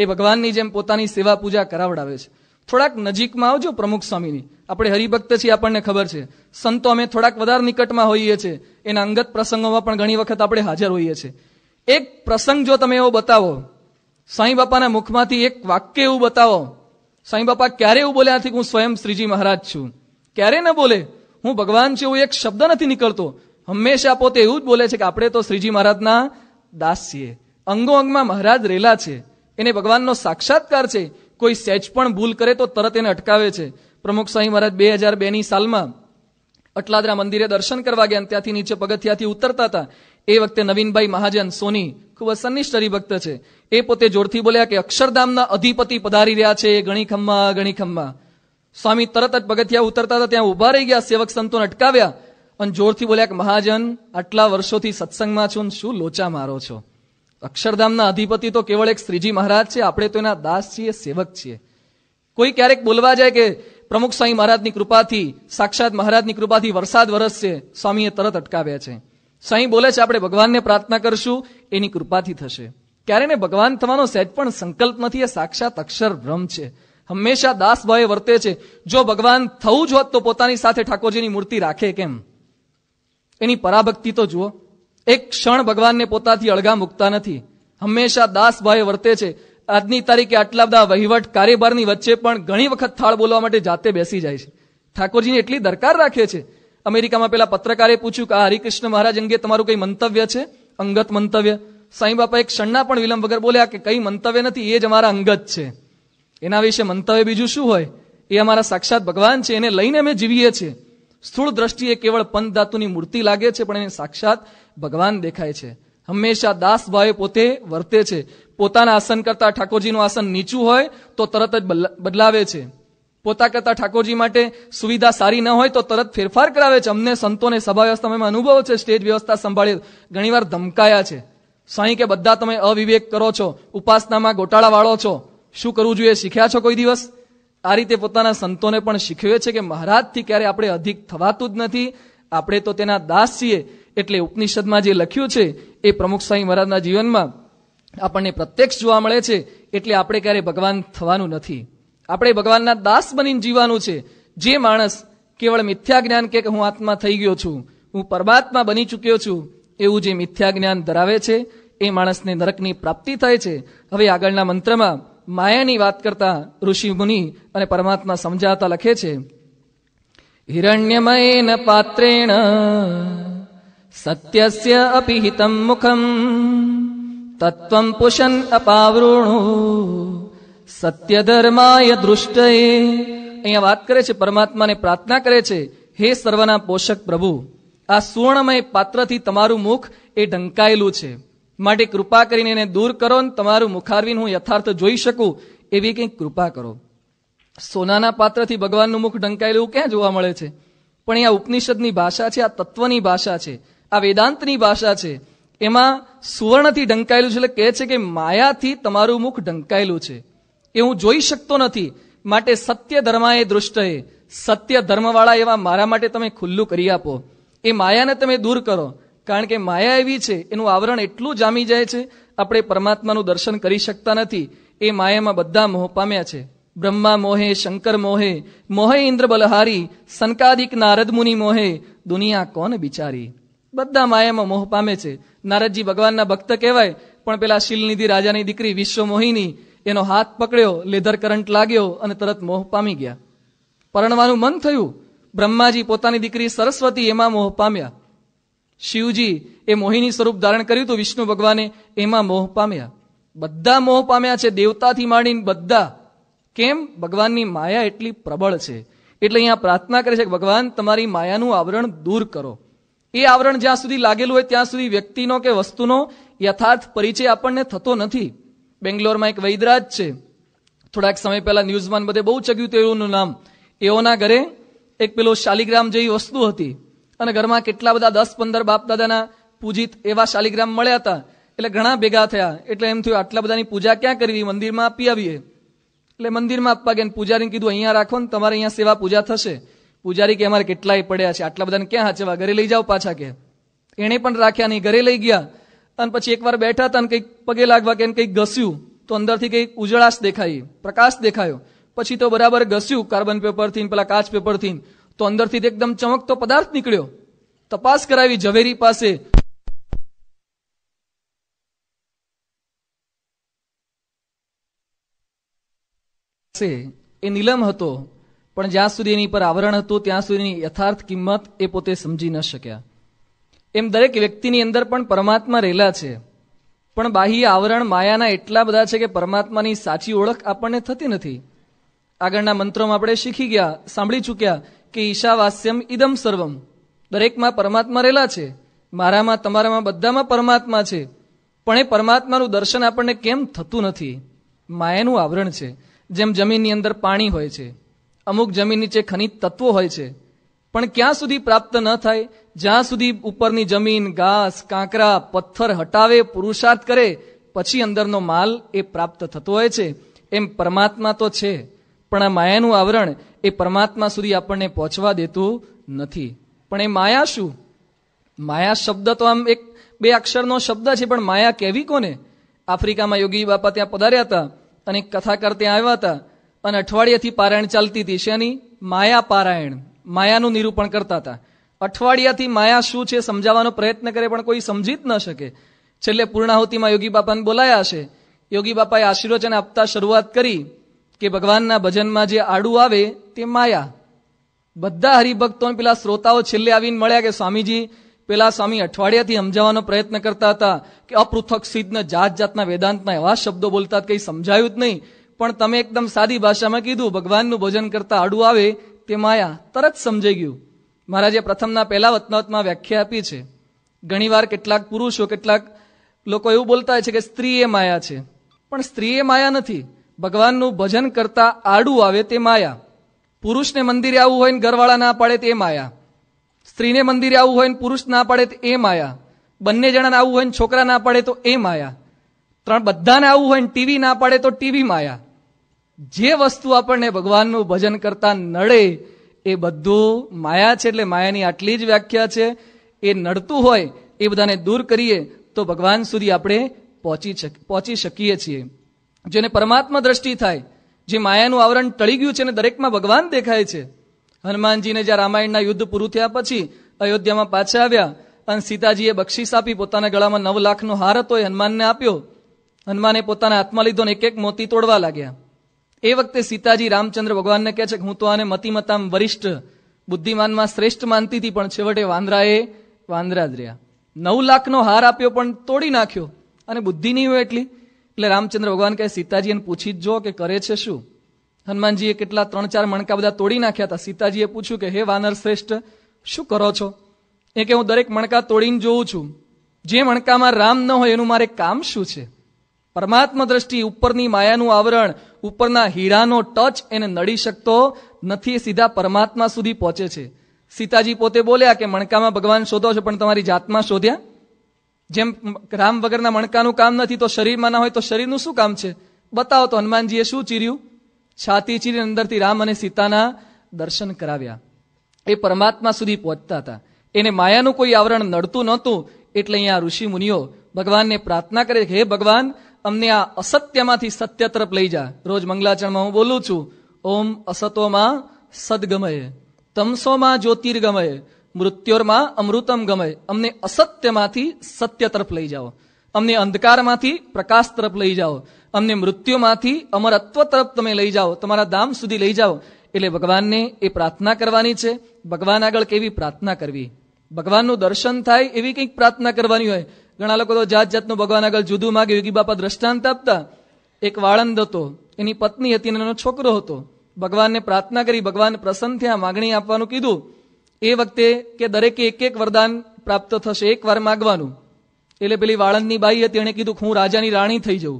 એ ભગવાનની જેમ પોતાની સેવા પૂજા કરાવડાવે છે થોડાક નજીકમાં આવજો પ્રમુખ સ્વામીની આપણે હરિભક્ત છીએ આપણને ખબર છે સંતો અમે થોડાક વધારે નિકટમાં હોઈએ છીએ એના અંગત પ્રસંગોમાં પણ ઘણી વખત આપણે હાજર હોઈએ છીએ એક પ્રસંગ જો તમે એવો બતાવો સાંઈ બાપાના મુખમાંથી એક વાક્ય એવું બતાવો સાંઈ બાપા ક્યારે એવું બોલ્યા નથી હું સ્વયં શ્રીજી મહારાજ છું ક્યારે ન બોલે હું ભગવાન છું એવું એક શબ્દ નથી નીકળતો હંમેશા પોતે એવું જ બોલે છે કે આપણે તો શ્રીજી મહારાજના દાસ છીએ અંગો અંગમાં મહારાજ રેલા છે એને ભગવાનનો સાક્ષાત્કાર છે કોઈ સહેજ પણ ભૂલ કરે તો તરત એને અટકાવે છે પ્રમુખ સાંઈ મહારાજ બે હજાર બેની સાલમાં અટલાદરા મંદિરે દર્શન કરવા ગયા ત્યાંથી નીચે પગથિયાથી ઉતરતા હતા એ વખતે નવીનભાઈ મહાજન સોની ખૂબ સનિષ્ઠ હરિભક્ત છે એ પોતે જોરથી બોલ્યા કે અક્ષરધામના અધિપતિ પધારી રહ્યા છે ગણી ખમ્મા ગણી ખમ્મા સ્વામી તરત જ પગથિયા ઉતરતા હતા ત્યાં ઉભા રહી ગયા સેવક સંતોને અટકાવ્યા અને જોરથી બોલ્યા કે મહાજન આટલા વર્ષોથી સત્સંગમાં છું ને શું લોચા મારો છો અક્ષરધામના અધિપતિ તો કેવળ એક શ્રીજી મહારાજ છે આપણે તો એના દાસ છીએ સેવક છીએ કોઈ ક્યારેક બોલવા જાય કે પ્રમુખ સ્વામી મહારાજની કૃપાથી સાક્ષાત મહારાજની કૃપાથી વરસાદ વરસશે સ્વામીએ તરત અટકાવ્યા છે સાંઈ બોલે છે આપણે ભગવાનને પ્રાર્થના કરશું એની કૃપાથી થશે ક્યારે ને ભગવાન થવાનો સેટ પણ સંકલ્પ નથી એ સાક્ષાત અક્ષર ભ્રમ છે હંમેશા દાસભાઈ વર્તે છે જો ભગવાન થવું જ હોત તો પોતાની સાથે ઠાકોરજીની મૂર્તિ રાખે કેમ એની પરાભક્તિ તો જુઓ એક ક્ષણ ભગવાનને પોતાથી અળગા મૂકતા નથી હંમેશા દાસભાઈ વર્તે છે આજની તારીખે આટલા બધા વહીવટ કાર્યભારની વચ્ચે પણ ઘણી વખત થાળ બોલવા માટે જાતે બેસી જાય છે ઠાકોરજીને એટલી દરકાર રાખે છે અમેરિકામાં પેલા પત્રકારે પૂછ્યું કે આ હરિકૃષ્ણ મહારાજ અંગે તમારું કઈ મંતવ્ય છે અંગત મંતવ્ય સાંઈ બાપા એક ક્ષણના પણ વિલંબ વગર બોલ્યા કે કંઈ મંતવ્ય નથી એ જ અમારા અંગત છે એના વિશે મંતવ્ય બીજું શું હોય એ અમારા સાક્ષાત ભગવાન છે એને લઈને અમે જીવીએ છીએ સ્થૂળ દ્રષ્ટિએ કેવળ પંત ધાતુની મૂર્તિ લાગે છે પણ એને સાક્ષાત ભગવાન દેખાય છે હંમેશા દાસ ભાવે પોતે વર્તે છે પોતાના આસન કરતા ઠાકોરજીનું આસન નીચું હોય તો તરત જ બદલાવે છે પોતા કરતા ઠાકોરજી માટે સુવિધા સારી ન હોય તો તરત ફેરફાર કરાવે છે અમને સંતોને સભા વ્યવસ્થામાં અનુભવ છે સ્ટેજ વ્યવસ્થા સંભાળી ઘણીવાર ધમકાયા છે સાંઈ કે બધા તમે અવિવેક કરો છો ઉપાસનામાં ગોટાળા વાળો છો શું કરવું જોઈએ શીખ્યા છો કોઈ દિવસ આ રીતે પોતાના સંતોને પણ શીખવે છે કે મહારાજથી ક્યારે આપણે અધિક થવાતું જ નથી આપણે તો તેના દાસ છીએ એટલે ઉપનિષદમાં જે લખ્યું છે એ પ્રમુખ સાંઈ મહારાજના જીવનમાં આપણને પ્રત્યક્ષ જોવા મળે છે એટલે આપણે ક્યારે ભગવાન થવાનું નથી આપણે ભગવાનના દાસ બનીને જીવાનું છે જે માણસ કેવળ મિથ્યા જ્ઞાન કે હું આત્મા થઈ ગયો છું હું પરમાત્મા બની ચૂક્યો છું એવું જે મિથ્યા જ્ઞાન ધરાવે છે એ માણસને નરકની પ્રાપ્તિ થાય છે હવે આગળના મંત્રમાં માયાની વાત કરતા ઋષિ મુનિ અને પરમાત્મા સમજાતા લખે છે હિરણ્યમયેન પાત્રેણ સત્યસ્ય અપિહિતમ મુખમ તત્વમ પુષન અપાવૃણું સત્યધર્માય દૃષ્ટએ અહીંયા વાત કરે છે પરમાત્માને પ્રાર્થના કરે છે હે સર્વના પોષક પ્રભુ આ સુવર્ણમય પાત્રથી તમારું મુખ એ ઢંકાયેલું છે માટે કૃપા કરીને એને દૂર કરો ને તમારું મુખારવીન હું યથાર્થ જોઈ શકું એવી કંઈક કૃપા કરો સોનાના પાત્રથી ભગવાનનું મુખ ઢંકાયેલું ક્યાં જોવા મળે છે પણ અહીંયા ઉપનિષદની ભાષા છે આ તત્વની ભાષા છે આ વેદાંતની ભાષા છે એમાં સુવર્ણથી ઢંકાયેલું છે એટલે કહે છે કે માયાથી તમારું મુખ ઢંકાયેલું છે એ હું જોઈ શકતો નથી માટે સત્ય ધર્માએ દૃષ્ટએ સત્ય ધર્મવાળા એવા મારા માટે તમે ખુલ્લું કરી આપો એ માયાને તમે દૂર કરો કારણ કે માયા એવી છે એનું આવરણ એટલું જામી જાય છે આપણે પરમાત્માનું દર્શન કરી શકતા નથી એ માયામાં બધા મોહ પામ્યા છે બ્રહ્મા મોહે શંકર મોહે મોહે ઇન્દ્ર બલહારી સંકાદિક નારદ મુનિ મોહે દુનિયા કોણ બિચારી બધા માયામાં મોહ પામે છે નારદજી ભગવાનના ભક્ત કહેવાય પણ પેલા શીલનિધિ રાજાની દીકરી વિશ્વ મોહિની એનો હાથ પકડ્યો લેધર કરંટ લાગ્યો અને તરત મોહ પામી ગયા પરણવાનું મન થયું બ્રહ્માજી પોતાની દીકરી સરસ્વતી એમાં મોહ પામ્યા શિવજી એ મોહિની સ્વરૂપ ધારણ કર્યું તો વિષ્ણુ ભગવાને એમાં મોહ પામ્યા બધા મોહ પામ્યા છે દેવતાથી માંડીને બધા કેમ ભગવાનની માયા એટલી પ્રબળ છે એટલે અહીંયા પ્રાર્થના કરે છે કે ભગવાન તમારી માયાનું આવરણ દૂર કરો એ આવરણ જ્યાં સુધી લાગેલું હોય ત્યાં સુધી વ્યક્તિનો કે વસ્તુનો યથાર્થ પરિચય આપણને થતો નથી બેંગ્લોરમાં એક વૈદરાજ છે થોડાક સમય પહેલા ન્યૂઝમાન બધે બહુ ચગ્યું તેઓનું નામ એઓના ઘરે એક પેલો શાલિગ્રામ જેવી વસ્તુ હતી અને ઘરમાં કેટલા બધા દસ પંદર બાપ દાદાના પૂજિત એવા શાલિગ્રામ મળ્યા હતા એટલે ઘણા ભેગા થયા એટલે એમ થયું આટલા બધાની પૂજા ક્યાં કરવી મંદિરમાં આપી આવીએ એટલે મંદિરમાં આપવા ગયા પૂજારીને કીધું અહીંયા રાખો ને તમારે અહીંયા સેવા પૂજા થશે પૂજારી કે અમારે કેટલાય પડ્યા છે આટલા બધાને ક્યાં હાચવા ઘરે લઈ જાઓ પાછા કે એણે પણ રાખ્યા નહીં ઘરે લઈ ગયા અને પછી એકવાર બેઠા હતા અને કંઈક પગે લાગવા કે કંઈક ઘસ્યું તો અંદરથી કંઈક ઉજળાશ દેખાઈ પ્રકાશ દેખાયો પછી તો બરાબર ઘસ્યું કાર્બન પેપરથી પેલા કાચ પેપરથી તો અંદરથી એકદમ ચમકતો પદાર્થ નીકળ્યો તપાસ કરાવી ઝવેરી પાસે એ નીલમ હતો પણ જ્યાં સુધી એની પર આવરણ હતું ત્યાં સુધીની યથાર્થ કિંમત એ પોતે સમજી ન શક્યા એમ દરેક વ્યક્તિની અંદર પણ પરમાત્મા રહેલા છે પણ બાહ્ય આવરણ માયાના એટલા બધા છે કે પરમાત્માની સાચી ઓળખ આપણને થતી નથી આગળના મંત્રોમાં આપણે શીખી ગયા સાંભળી ચૂક્યા કે ઈશાવાસ્યમ ઇદમ સર્વમ દરેકમાં પરમાત્મા રહેલા છે મારામાં તમારામાં બધામાં પરમાત્મા છે પણ એ પરમાત્માનું દર્શન આપણને કેમ થતું નથી માયાનું આવરણ છે જેમ જમીનની અંદર પાણી હોય છે અમુક જમીન નીચે ખનિજ તત્વો હોય છે પણ ક્યાં સુધી પ્રાપ્ત ન થાય જ્યાં સુધી ઉપરની જમીન ઘાસ કાંકરા પથ્થર હટાવે પુરુષાર્થ કરે પછી અંદરનો માલ એ પ્રાપ્ત થતો હોય છે એમ પરમાત્મા તો છે પણ આ માયાનું આવરણ એ પરમાત્મા સુધી આપણને પહોંચવા દેતું નથી પણ એ માયા શું માયા શબ્દ તો આમ એક બે અક્ષરનો શબ્દ છે પણ માયા કેવી કોને આફ્રિકામાં યોગી બાપા ત્યાં પધાર્યા હતા અને કથાકાર ત્યાં આવ્યા હતા અને અઠવાડિયાથી પારાયણ ચાલતી હતી શેની માયા પારાયણ માયાનું નિરૂપણ કરતા હતા અઠવાડિયાથી માયા શું છે સમજાવવાનો પ્રયત્ન કરે પણ કોઈ સમજી જ ન શકે છેલ્લે પૂર્ણાહુતિમાં યોગી બાપાને બોલાયા છે યોગી બાપાએ આશીર્વચન આપતા શરૂઆત કરી કે ભગવાનના ભજનમાં જે આડું આવે તે માયા બધા હરિભક્તો પેલા શ્રોતાઓ છેલ્લે આવીને મળ્યા કે સ્વામીજી પેલા સ્વામી અઠવાડિયાથી સમજાવવાનો પ્રયત્ન કરતા હતા કે અપૃથક સિદ્ધ જાત જાતના વેદાંતના એવા શબ્દો બોલતા કંઈ સમજાયું જ નહીં પણ તમે એકદમ સાદી ભાષામાં કીધું ભગવાનનું ભજન કરતા આડું આવે તે માયા તરત સમજાઈ ગયું મહારાજે પ્રથમના પહેલા વતનાવતમાં વ્યાખ્યા આપી છે ઘણીવાર કેટલાક પુરુષો કેટલાક લોકો એવું બોલતા હોય છે કે સ્ત્રી એ માયા છે પણ સ્ત્રી એ માયા નથી ભગવાનનું ભજન કરતા આડું આવે તે માયા પુરુષને મંદિરે આવવું હોય ને ઘરવાળા ના પાડે તે માયા સ્ત્રીને મંદિરે આવવું હોય ને પુરુષ ના પાડે તે એ માયા બંને જણાને આવવું હોય ને છોકરા ના પાડે તો એ માયા ત્રણ બધાને આવવું હોય ને ટીવી ના પાડે તો ટીવી માયા જે વસ્તુ આપણને ભગવાનનું ભજન કરતા નડે એ બધું માયા છે એટલે માયાની આટલી જ વ્યાખ્યા છે એ નડતું હોય એ બધાને દૂર કરીએ તો ભગવાન સુધી આપણે પહોંચી પહોંચી શકીએ છીએ જેને પરમાત્મા દ્રષ્ટિ થાય જે માયાનું આવરણ ટળી ગયું છે અને દરેકમાં ભગવાન દેખાય છે હનુમાનજીને જ્યાં રામાયણના યુદ્ધ પૂરું થયા પછી અયોધ્યામાં પાછા આવ્યા અને સીતાજીએ બક્ષિસ આપી પોતાના ગળામાં નવ લાખનો હાર હતો એ હનુમાનને આપ્યો હનુમાને પોતાના હાથમાં લીધો અને એક એક મોતી તોડવા લાગ્યા એ વખતે સીતાજી રામચંદ્ર ભગવાનને કહે છે કે હું તો આને મતિમતામ વરિષ્ઠ બુદ્ધિમાનમાં શ્રેષ્ઠ માનતી હતી પણ છેવટે વાંદરાએ વાંદરા જ રહ્યા નવ લાખનો હાર આપ્યો પણ તોડી નાખ્યો અને બુદ્ધિ નહીં હોય એટલી એટલે રામચંદ્ર ભગવાન કહે સીતાજી એને પૂછી જ જો કે કરે છે શું હનુમાનજીએ કેટલા ત્રણ ચાર મણકા બધા તોડી નાખ્યા હતા સીતાજીએ પૂછ્યું કે હે વાનર શ્રેષ્ઠ શું કરો છો એ કે હું દરેક મણકા તોડીને જોઉં છું જે મણકામાં રામ ન હોય એનું મારે કામ શું છે પરમાત્મા દ્રષ્ટિ ઉપરની માયાનું આવરણ ઉપરના હીરાનો ટચ એને નડી શકતો નથી સીધા પરમાત્મા સુધી પહોંચે છે સીતાજી પોતે બોલ્યા કે મણકામાં ભગવાન શોધો છો પણ તમારી જાતમાં શોધ્યા જેમ રામ વગરના મણકાનું કામ નથી તો શરીરમાં ના હોય તો શરીરનું શું કામ છે બતાવો તો હનુમાનજીએ શું ચીર્યું છાતી ચીરી અંદરથી રામ અને સીતાના દર્શન કરાવ્યા એ પરમાત્મા સુધી પહોંચતા હતા એને માયાનું કોઈ આવરણ નડતું નહોતું એટલે અહીંયા ઋષિ મુનિઓ ભગવાનને પ્રાર્થના કરે હે ભગવાન અમને આ અસત્યમાંથી સત્ય તરફ લઈ જા રોજ મંગલાચરણમાં હું બોલું છું ઓમ અસતોમાં સદગમય તમસોમાં જ્યોતિર્ગમય મૃત્યોરમાં અમૃતમ ગમય અમને અસત્યમાંથી સત્ય તરફ લઈ જાઓ અમને અંધકારમાંથી પ્રકાશ તરફ લઈ જાઓ અમને મૃત્યુમાંથી અમરત્વ તરફ તમે લઈ જાઓ તમારા દામ સુધી લઈ જાઓ એટલે ભગવાનને એ પ્રાર્થના કરવાની છે ભગવાન આગળ કેવી પ્રાર્થના કરવી ભગવાનનું દર્શન થાય એવી કંઈક પ્રાર્થના કરવાની હોય ઘણા લોકો તો જાત જાતનું ભગવાન આગળ જુદું માગે યોગી બાપા દ્રષ્ટાંત આપતા એક વાળંદ હતો એની પત્ની હતી અને એનો છોકરો હતો ભગવાનને પ્રાર્થના કરી ભગવાન પ્રસન્ન થયા માગણી આપવાનું કીધું એ વખતે કે દરેકે એક એક વરદાન પ્રાપ્ત થશે એક વાર માગવાનું એટલે પેલી વાળંદની બાઈ હતી એણે કીધું હું રાજાની રાણી થઈ જઉં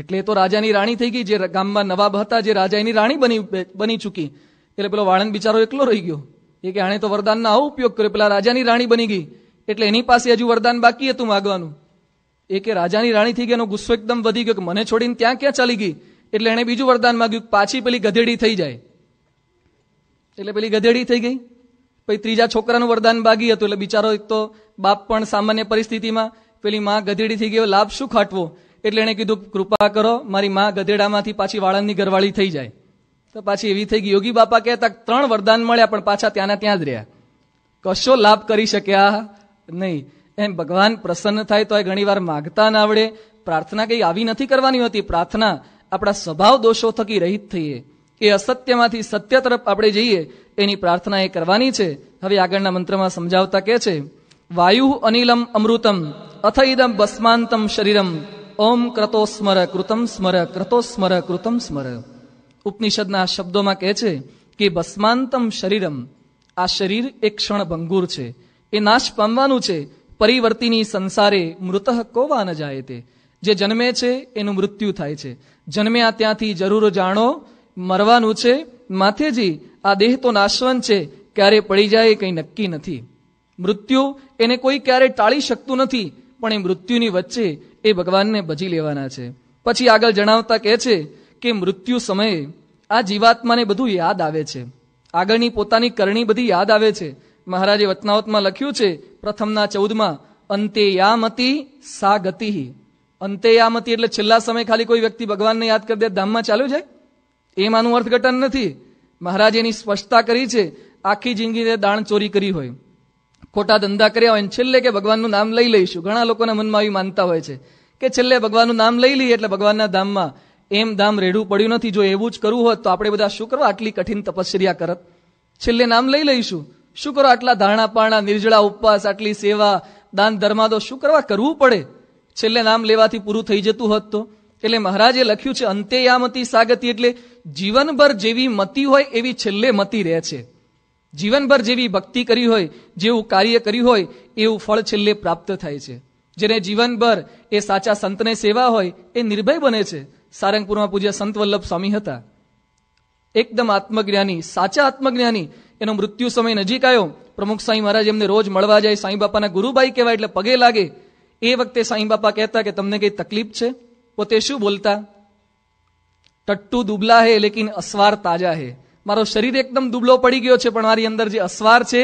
એટલે તો રાજાની રાણી થઈ ગઈ જે ગામમાં નવાબ હતા જે રાજા એની રાણી બની બની ચૂકી એટલે પેલો વાળંદ બિચારો એકલો રહી ગયો એ કે આણે તો વરદાનનો આવો ઉપયોગ કર્યો પેલા રાજાની રાણી બની ગઈ એટલે એની પાસે હજુ વરદાન બાકી હતું માગવાનું એ કે રાજાની રાણી થઈ ગઈ એનો ગુસ્સો એકદમ વધી ગયો કે મને છોડીને ત્યાં ક્યાં ચાલી ગઈ એટલે એણે બીજું વરદાન માગ્યું પાછી પેલી ગધેડી થઈ જાય એટલે પેલી ગધેડી થઈ ગઈ પછી ત્રીજા છોકરાનું વરદાન બાગી હતું એટલે બિચારો એક તો બાપ પણ સામાન્ય પરિસ્થિતિમાં પેલી માં ગધેડી થઈ ગયો લાભ શું ખાટવો એટલે એણે કીધું કૃપા કરો મારી માં ગધેડામાંથી પાછી વાળંદની ઘરવાળી થઈ જાય તો પાછી એવી થઈ ગઈ યોગી બાપા કહેતા ત્રણ વરદાન મળ્યા પણ પાછા ત્યાંના ત્યાં જ રહ્યા કશો લાભ કરી શક્યા નહીં એમ ભગવાન પ્રસન્ન થાય તો એ વાર માગતા ના આવડે પ્રાર્થના કંઈ આવી નથી કરવાની હોતી પ્રાર્થના આપણા સ્વભાવ દોષો થકી રહિત થઈએ એ અસત્યમાંથી સત્ય તરફ આપણે જઈએ એની પ્રાર્થના એ કરવાની છે હવે આગળના મંત્રમાં સમજાવતા કે છે વાયુ અનિલમ અમૃતમ અથ ઇદમ ભસ્માંતમ શરીરમ ઓમ ક્રતો સ્મર કૃતમ સ્મર ક્રતો સ્મર કૃતમ સ્મર ઉપનિષદના શબ્દોમાં કહે છે કે ભસ્માંતમ શરીરમ આ શરીર એક ક્ષણ ભંગુર છે એ નાશ પામવાનું છે પરિવર્તિની સંસારે મૃતઃ કોવા ન જાય તે જે જન્મે છે એનું મૃત્યુ થાય છે જન્મ્યા ત્યાંથી જરૂર જાણો મરવાનું છે માથેજી આ દેહ તો નાશવંત છે ક્યારે પડી જાય એ કંઈ નક્કી નથી મૃત્યુ એને કોઈ ક્યારે ટાળી શકતું નથી પણ એ મૃત્યુની વચ્ચે એ ભગવાનને ભજી લેવાના છે પછી આગળ જણાવતા કહે છે કે મૃત્યુ સમયે આ જીવાત્માને બધું યાદ આવે છે આગળની પોતાની કરણી બધી યાદ આવે છે મહારાજે વતનાવતમાં લખ્યું છે પ્રથમના ચૌદમાં અંતેયામતિ સા ગતિ અંતેયામતિ એટલે છેલ્લા સમય ખાલી કોઈ વ્યક્તિ ભગવાનને યાદ કરી દે ધામમાં ચાલ્યો જાય એ માનું અર્થઘટન નથી મહારાજે એની સ્પષ્ટતા કરી છે આખી જિંદગીને દાણ ચોરી કરી હોય ખોટા ધંધા કર્યા હોય છેલ્લે કે ભગવાનનું નામ લઈ લઈશું ઘણા લોકોના મનમાં આવી માનતા હોય છે કે છેલ્લે ભગવાનનું નામ લઈ લઈએ એટલે ભગવાનના ધામમાં એમ ધામ રેડવું પડ્યું નથી જો એવું જ કરવું હોત તો આપણે બધા શું કરવા આટલી કઠિન તપશ્ચર્યા કરત છેલ્લે નામ લઈ લઈશું શું કરો આટલા ધાણા પાણા નિર્જળા ઉપવાસ આટલી સેવા દાન ધર્માદો શું કરવા કરવું પડે છેલ્લે નામ લેવાથી પૂરું થઈ જતું હોત તો એટલે મહારાજે લખ્યું છે અંતેયામતી સાગતી એટલે જીવનભર જેવી મતી હોય એવી છેલ્લે મતી રહે છે જીવનભર જેવી ભક્તિ કરી હોય જેવું કાર્ય કર્યું હોય એવું ફળ છેલ્લે પ્રાપ્ત થાય છે જેને જીવનભર એ સાચા સંતને સેવા હોય એ નિર્ભય બને છે સારંગપુરમાં પૂજ્ય સંત વલ્લભ સ્વામી હતા એકદમ આત્મજ્ઞાની સાચા આત્મજ્ઞાની એનો મૃત્યુ સમય નજીક આવ્યો પ્રમુખ સાંઈ મહારાજ એમને રોજ મળવા જાય સાંઈ બાપાના ગુરુભાઈ કહેવાય એટલે પગે લાગે એ વખતે સાંઈ બાપા કહેતા કે તમને કંઈ તકલીફ છે પોતે શું બોલતા ટટ્ટુ દુબલા હે લેકિન અસવાર તાજા હે મારો શરીર એકદમ દુબલો પડી ગયો છે પણ મારી અંદર જે અસવાર છે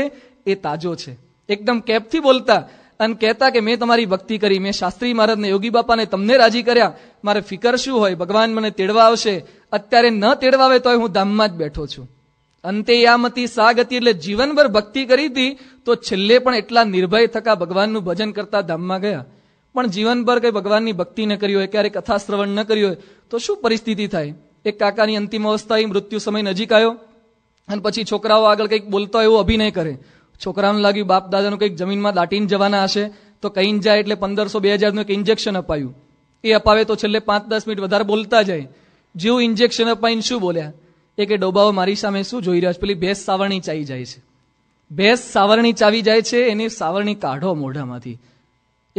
એ તાજો છે એકદમ કેપથી બોલતા અને કહેતા કે મેં તમારી ભક્તિ કરી મેં શાસ્ત્રી મહારાજને યોગી બાપાને તમને રાજી કર્યા મારે ફિકર શું હોય ભગવાન મને તેડવા આવશે અત્યારે ન તેડવાવે તોય હું ધામમાં જ બેઠો છું અંતે યામતી સાગતી એટલે જીવનભર ભક્તિ કરી હતી તો છેલ્લે પણ એટલા નિર્ભય થકા ભગવાનનું ભજન કરતા ધામમાં ગયા પણ જીવનભર કંઈ ભગવાનની ભક્તિ ન કરી હોય ક્યારેય કથા શ્રવણ ન કરી હોય તો શું પરિસ્થિતિ થાય એક કાકાની અંતિમ અવસ્થા એ મૃત્યુ સમય નજીક આવ્યો અને પછી છોકરાઓ આગળ કંઈક બોલતા હોય એવો અભિનય કરે છોકરાને લાગ્યું બાપ દાદાનું કંઈક જમીનમાં દાટીને જવાના હશે તો કહીને જાય એટલે પંદરસો બે હજારનું એક ઇન્જેક્શન અપાયું એ અપાવે તો છેલ્લે પાંચ દસ મિનિટ વધારે બોલતા જાય જેવું ઇન્જેક્શન અપાઈને શું બોલ્યા એ કે ડોબાઓ મારી સામે શું જોઈ રહ્યા છે પેલી ભેંસ સાવરણી ચાવી જાય છે ભેંસ સાવરણી ચાવી જાય છે એને સાવરણી કાઢો મોઢામાંથી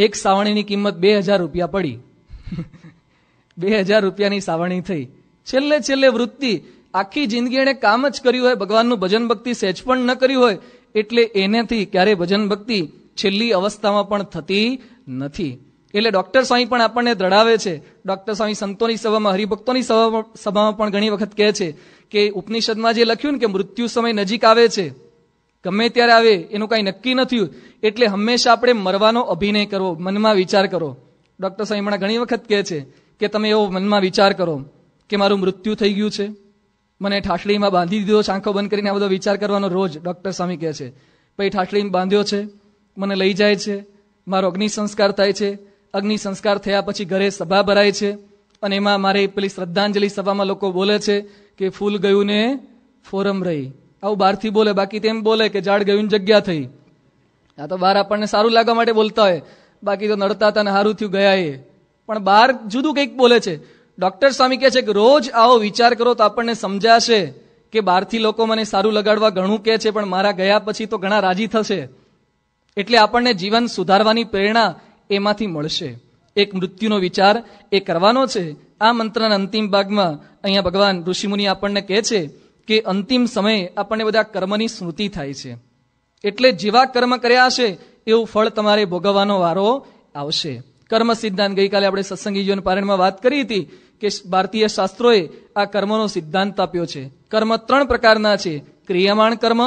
એક સાવરણીની કિંમત બે હજાર રૂપિયા પડી બે હજાર રૂપિયાની સાવરણી થઈ છેલ્લે છેલ્લે વૃત્તિ આખી જિંદગી એણે કામ જ કર્યું હોય ભગવાનનું ભજન ભક્તિ સહેજ પણ ન કર્યું હોય એટલે એનેથી ક્યારેય ભજન ભક્તિ છેલ્લી અવસ્થામાં પણ થતી નથી એટલે ડોક્ટર સ્વામી પણ આપણને દ્રઢાવે છે ડૉક્ટર સ્વામી સંતોની સભામાં હરિભક્તોની સભામાં પણ ઘણી વખત કહે છે કે ઉપનિષદમાં જે લખ્યું ને કે મૃત્યુ સમય નજીક આવે છે ગમે ત્યારે આવે એનું કાંઈ નક્કી નથી એટલે હંમેશા આપણે મરવાનો અભિનય કરવો મનમાં વિચાર કરો ડૉક્ટર સ્વામી હમણાં ઘણી વખત કહે છે કે તમે એવો મનમાં વિચાર કરો કે મારું મૃત્યુ થઈ ગયું છે મને ઠાસડીમાં બાંધી દીધો છે આંખો બંધ કરીને આ બધો વિચાર કરવાનો રોજ ડૉક્ટર સ્વામી કહે છે પછી ઠાસડીમાં બાંધ્યો છે મને લઈ જાય છે મારો અગ્નિ સંસ્કાર થાય છે અગ્નિ સંસ્કાર થયા પછી ઘરે સભા ભરાય છે અને એમાં મારી પેલી શ્રદ્ધાંજલિ સભામાં લોકો બોલે છે કે ફૂલ ગયું ને ફોરમ રહી આવું બહારથી બોલે બાકી તેમ બોલે કે ઝાડ ગયું જગ્યા થઈ આ તો બહાર આપણને સારું લાગવા માટે બોલતા હોય બાકી તો નડતા હતા ને સારું થયું ગયા એ પણ બહાર જુદું કંઈક બોલે છે ડૉક્ટર સ્વામી કહે છે કે રોજ આવો વિચાર કરો તો આપણને સમજાશે કે બહારથી લોકો મને સારું લગાડવા ઘણું કહે છે પણ મારા ગયા પછી તો ઘણા રાજી થશે એટલે આપણને જીવન સુધારવાની પ્રેરણા એમાંથી મળશે એક મૃત્યુનો વિચાર એ કરવાનો છે આ મંત્રના અંતિમ ભાગમાં અહીંયા ભગવાન ઋષિમુનિ આપણને કહે છે કે અંતિમ સમયે આપણને બધા કર્મની સ્મૃતિ થાય છે એટલે જેવા કર્મ કર્યા હશે એવું ફળ તમારે ભોગવવાનો વારો આવશે કર્મ સિદ્ધાંત ગઈકાલે આપણે સત્સંગી પારણમાં વાત કરી હતી કે ભારતીય શાસ્ત્રોએ આ કર્મનો સિદ્ધાંત આપ્યો છે કર્મ ત્રણ પ્રકારના છે ક્રિયામાણ કર્મ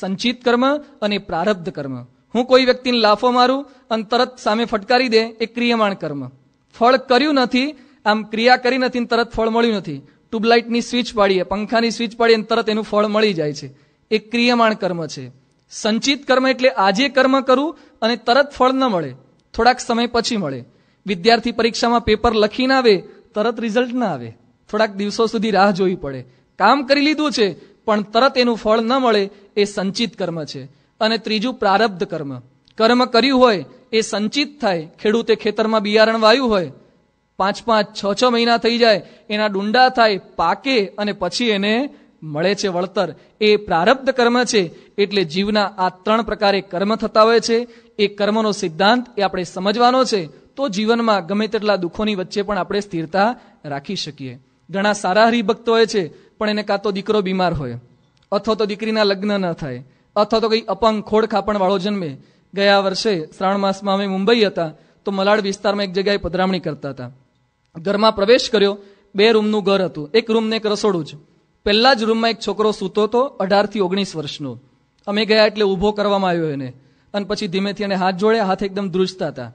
સંચિત કર્મ અને પ્રારબ્ધ કર્મ હું કોઈ વ્યક્તિને લાફો મારું અને તરત સામે ફટકારી દે એ ક્રિયમાણ કર્મ ફળ કર્યું નથી આમ ક્રિયા કરી નથી તરત ફળ મળ્યું નથી ટ્યુબલાઇટની સ્વિચ પાડીએ પંખાની સ્વિચ પાડીએ તરત એનું ફળ મળી જાય છે એ ક્રિયમાણ કર્મ છે સંચિત કર્મ એટલે આજે કર્મ કરું અને તરત ફળ ન મળે થોડાક સમય પછી મળે વિદ્યાર્થી પરીક્ષામાં પેપર લખીને આવે તરત રિઝલ્ટ ના આવે થોડાક દિવસો સુધી રાહ જોવી પડે કામ કરી લીધું છે પણ તરત એનું ફળ ન મળે એ સંચિત કર્મ છે અને ત્રીજું પ્રારબ્ધ કર્મ કર્મ કર્યું હોય એ સંચિત થાય ખેડૂતે ખેતરમાં બિયારણ વાયું હોય પાંચ પાંચ છ છ મહિના થઈ જાય એના ડુંડા થાય પાકે અને પછી એને મળે છે વળતર એ પ્રારબ્ધ કર્મ છે એટલે જીવના આ ત્રણ પ્રકારે કર્મ થતા હોય છે એ કર્મનો સિદ્ધાંત એ આપણે સમજવાનો છે તો જીવનમાં ગમે તેટલા દુઃખોની વચ્ચે પણ આપણે સ્થિરતા રાખી શકીએ ઘણા સારા હરિભક્તો હોય છે પણ એને કાં તો દીકરો બીમાર હોય અથવા તો દીકરીના લગ્ન ન થાય અથવા તો કંઈ અપંગ ખોડ ખાપણવાળો જન્મે ગયા વર્ષે શ્રાવણ માસમાં અમે મુંબઈ હતા તો મલાડ વિસ્તારમાં એક જગ્યાએ પધરામણી કરતા હતા ઘરમાં પ્રવેશ કર્યો બે રૂમનું ઘર હતું એક રૂમને એક રસોડું જ પહેલા જ રૂમમાં એક છોકરો સૂતો હતો અઢારથી ઓગણીસ વર્ષનો અમે ગયા એટલે ઊભો કરવામાં આવ્યો એને અને પછી ધીમેથી એને હાથ જોડ્યા હાથ એકદમ ધ્રુજતા હતા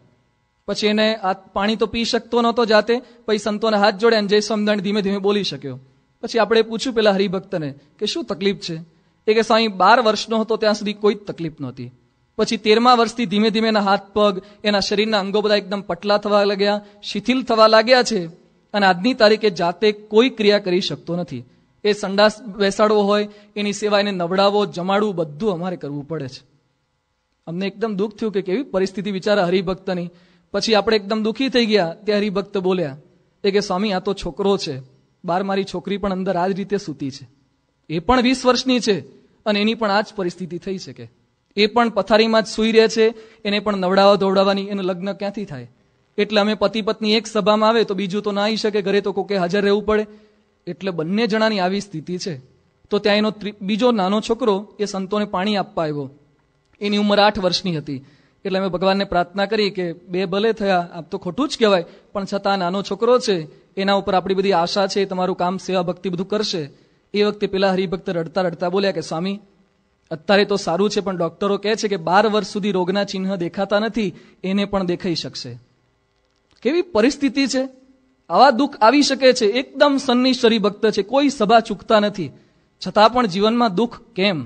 પછી એને આ પાણી તો પી શકતો નહોતો જાતે પછી સંતોને હાથ જોડ્યા અને જય સમદાણ ધીમે ધીમે બોલી શક્યો પછી આપણે પૂછ્યું પેલા હરિભક્તને કે શું તકલીફ છે એ કે સ્વામી બાર વર્ષનો હતો ત્યાં સુધી કોઈ તકલીફ નહોતી પછી તેરમા વર્ષથી ધીમે ધીમે એના હાથ પગ એના શરીરના અંગો બધા એકદમ પટલા થવા લાગ્યા શિથિલ થવા લાગ્યા છે અને આજની તારીખે જાતે કોઈ ક્રિયા કરી શકતો નથી એ સંડાસ બેસાડવો હોય એની સેવા એને નવડાવવો જમાડવું બધું અમારે કરવું પડે છે અમને એકદમ દુઃખ થયું કે કેવી પરિસ્થિતિ વિચારા હરિભક્તની પછી આપણે એકદમ દુઃખી થઈ ગયા તે હરિભક્ત બોલ્યા એ કે સ્વામી આ તો છોકરો છે બાર મારી છોકરી પણ અંદર આ જ રીતે સૂતી છે એ પણ વીસ વર્ષની છે અને એની પણ આ જ પરિસ્થિતિ થઈ શકે એ પણ પથારીમાં જ સૂઈ રહે છે એને પણ નવડાવવા ધોવડાવવાની એનું લગ્ન ક્યાંથી થાય એટલે અમે પતિ પત્ની એક સભામાં આવે તો બીજું તો ના આવી શકે ઘરે તો કોકે હાજર રહેવું પડે એટલે બંને જણાની આવી સ્થિતિ છે તો ત્યાં એનો બીજો નાનો છોકરો એ સંતોને પાણી આપવા આવ્યો એની ઉંમર આઠ વર્ષની હતી એટલે અમે ભગવાનને પ્રાર્થના કરી કે બે ભલે થયા આપ તો ખોટું જ કહેવાય પણ છતાં નાનો છોકરો છે એના ઉપર આપણી બધી આશા છે તમારું કામ સેવા ભક્તિ બધું કરશે એ વખતે પેલા હરિભક્ત રડતા રડતા બોલ્યા કે સ્વામી અત્યારે તો સારું છે પણ ડોક્ટરો કહે છે કે બાર વર્ષ સુધી રોગના ચિહ્ન દેખાતા નથી એને પણ દેખાઈ શકશે કેવી પરિસ્થિતિ છે આવા દુઃખ આવી શકે છે એકદમ સન્નિષ્ઠ હરિભક્ત છે કોઈ સભા ચૂકતા નથી છતાં પણ જીવનમાં દુઃખ કેમ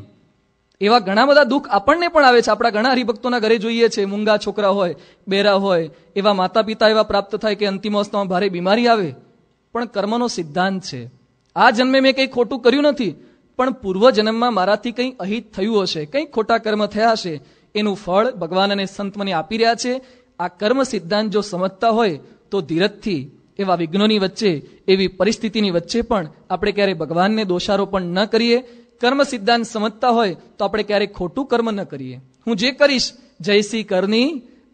એવા ઘણા બધા દુઃખ આપણને પણ આવે છે આપણા ઘણા હરિભક્તોના ઘરે જોઈએ છે મૂંગા છોકરા હોય બેરા હોય એવા માતા પિતા એવા પ્રાપ્ત થાય કે અંતિમ અવસ્થામાં ભારે બીમારી આવે પણ કર્મનો સિદ્ધાંત છે આ જન્મે મેં કંઈ ખોટું કર્યું નથી પણ પૂર્વજન્મમાં મારાથી કંઈ અહિત થયું હશે કંઈ ખોટા કર્મ થયા હશે એનું ફળ ભગવાન અને સંત મને આપી રહ્યા છે આ કર્મ સિદ્ધાંત જો સમજતા હોય તો ધીરજથી એવા વિઘ્નોની વચ્ચે એવી પરિસ્થિતિની વચ્ચે પણ આપણે ક્યારેય ભગવાનને દોષારોપણ ન કરીએ કર્મ સિદ્ધાંત સમજતા હોય તો આપણે ક્યારેય ખોટું કર્મ ન કરીએ હું જે કરીશ જયસી કરની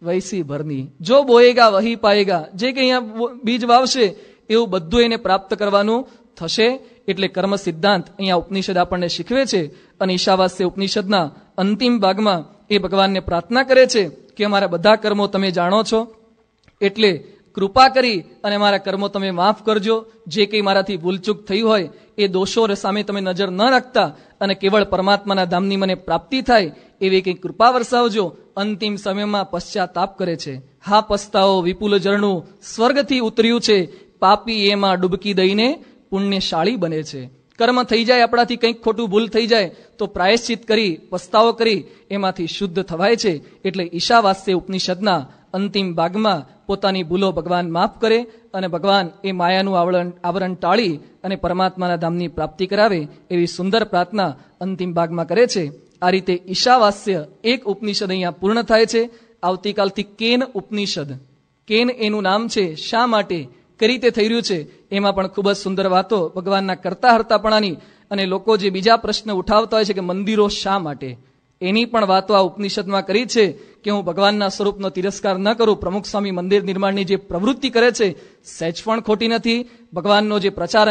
વૈસી ભરની જો બોએગા વહી પાએગા જે કંઈ અહીંયા બીજ વાવશે એવું બધું એને પ્રાપ્ત કરવાનું થશે એટલે કર્મ સિદ્ધાંત અહીંયા ઉપનિષદ આપણને શીખવે છે અને ઈશાવાસ્ય ઉપનિષદના અંતિમ ભાગમાં એ ભગવાનને પ્રાર્થના કરે છે કે અમારા બધા કર્મો તમે જાણો છો એટલે કૃપા કરી અને મારા કર્મો તમે માફ કરજો જે કંઈ મારાથી ભૂલચૂક થઈ હોય એ દોષો સામે તમે નજર ન રાખતા અને કેવળ પરમાત્માના ધામની મને પ્રાપ્તિ થાય એવી કંઈ કૃપા વરસાવજો અંતિમ સમયમાં પશ્ચાતાપ કરે છે હા પસ્તાઓ વિપુલ ઝરણું સ્વર્ગથી ઉતર્યું છે પાપી એમાં ડૂબકી દઈને પુણ્યશાળી બને છે કર્મ થઈ જાય આપણાથી કંઈક ખોટું ભૂલ થઈ જાય તો પ્રાયશ્ચિત કરી પસ્તાવો કરી એમાંથી શુદ્ધ થવાય છે એટલે ઈશાવાસ્ય ઉપનિષદના અંતિમ ભાગમાં પોતાની ભૂલો ભગવાન માફ કરે અને ભગવાન એ માયાનું આવરણ આવરણ ટાળી અને પરમાત્માના ધામની પ્રાપ્તિ કરાવે એવી સુંદર પ્રાર્થના અંતિમ ભાગમાં કરે છે આ રીતે ઈશાવાસ્ય એક ઉપનિષદ અહીંયા પૂર્ણ થાય છે આવતીકાલથી કેન ઉપનિષદ કેન એનું નામ છે શા માટે કઈ રીતે થઈ રહ્યું છે એમાં પણ ખૂબ જ સુંદર વાતો ભગવાનના કરતા હર્તાપણાની અને લોકો જે બીજા પ્રશ્ન ઉઠાવતા હોય છે કે મંદિરો શા માટે એની પણ વાતો આ ઉપનિષદમાં કરી છે કે હું ભગવાનના સ્વરૂપનો તિરસ્કાર ન કરું પ્રમુખ સ્વામી મંદિર નિર્માણની જે પ્રવૃત્તિ કરે છે સહેજ પણ ખોટી નથી ભગવાનનો જે પ્રચાર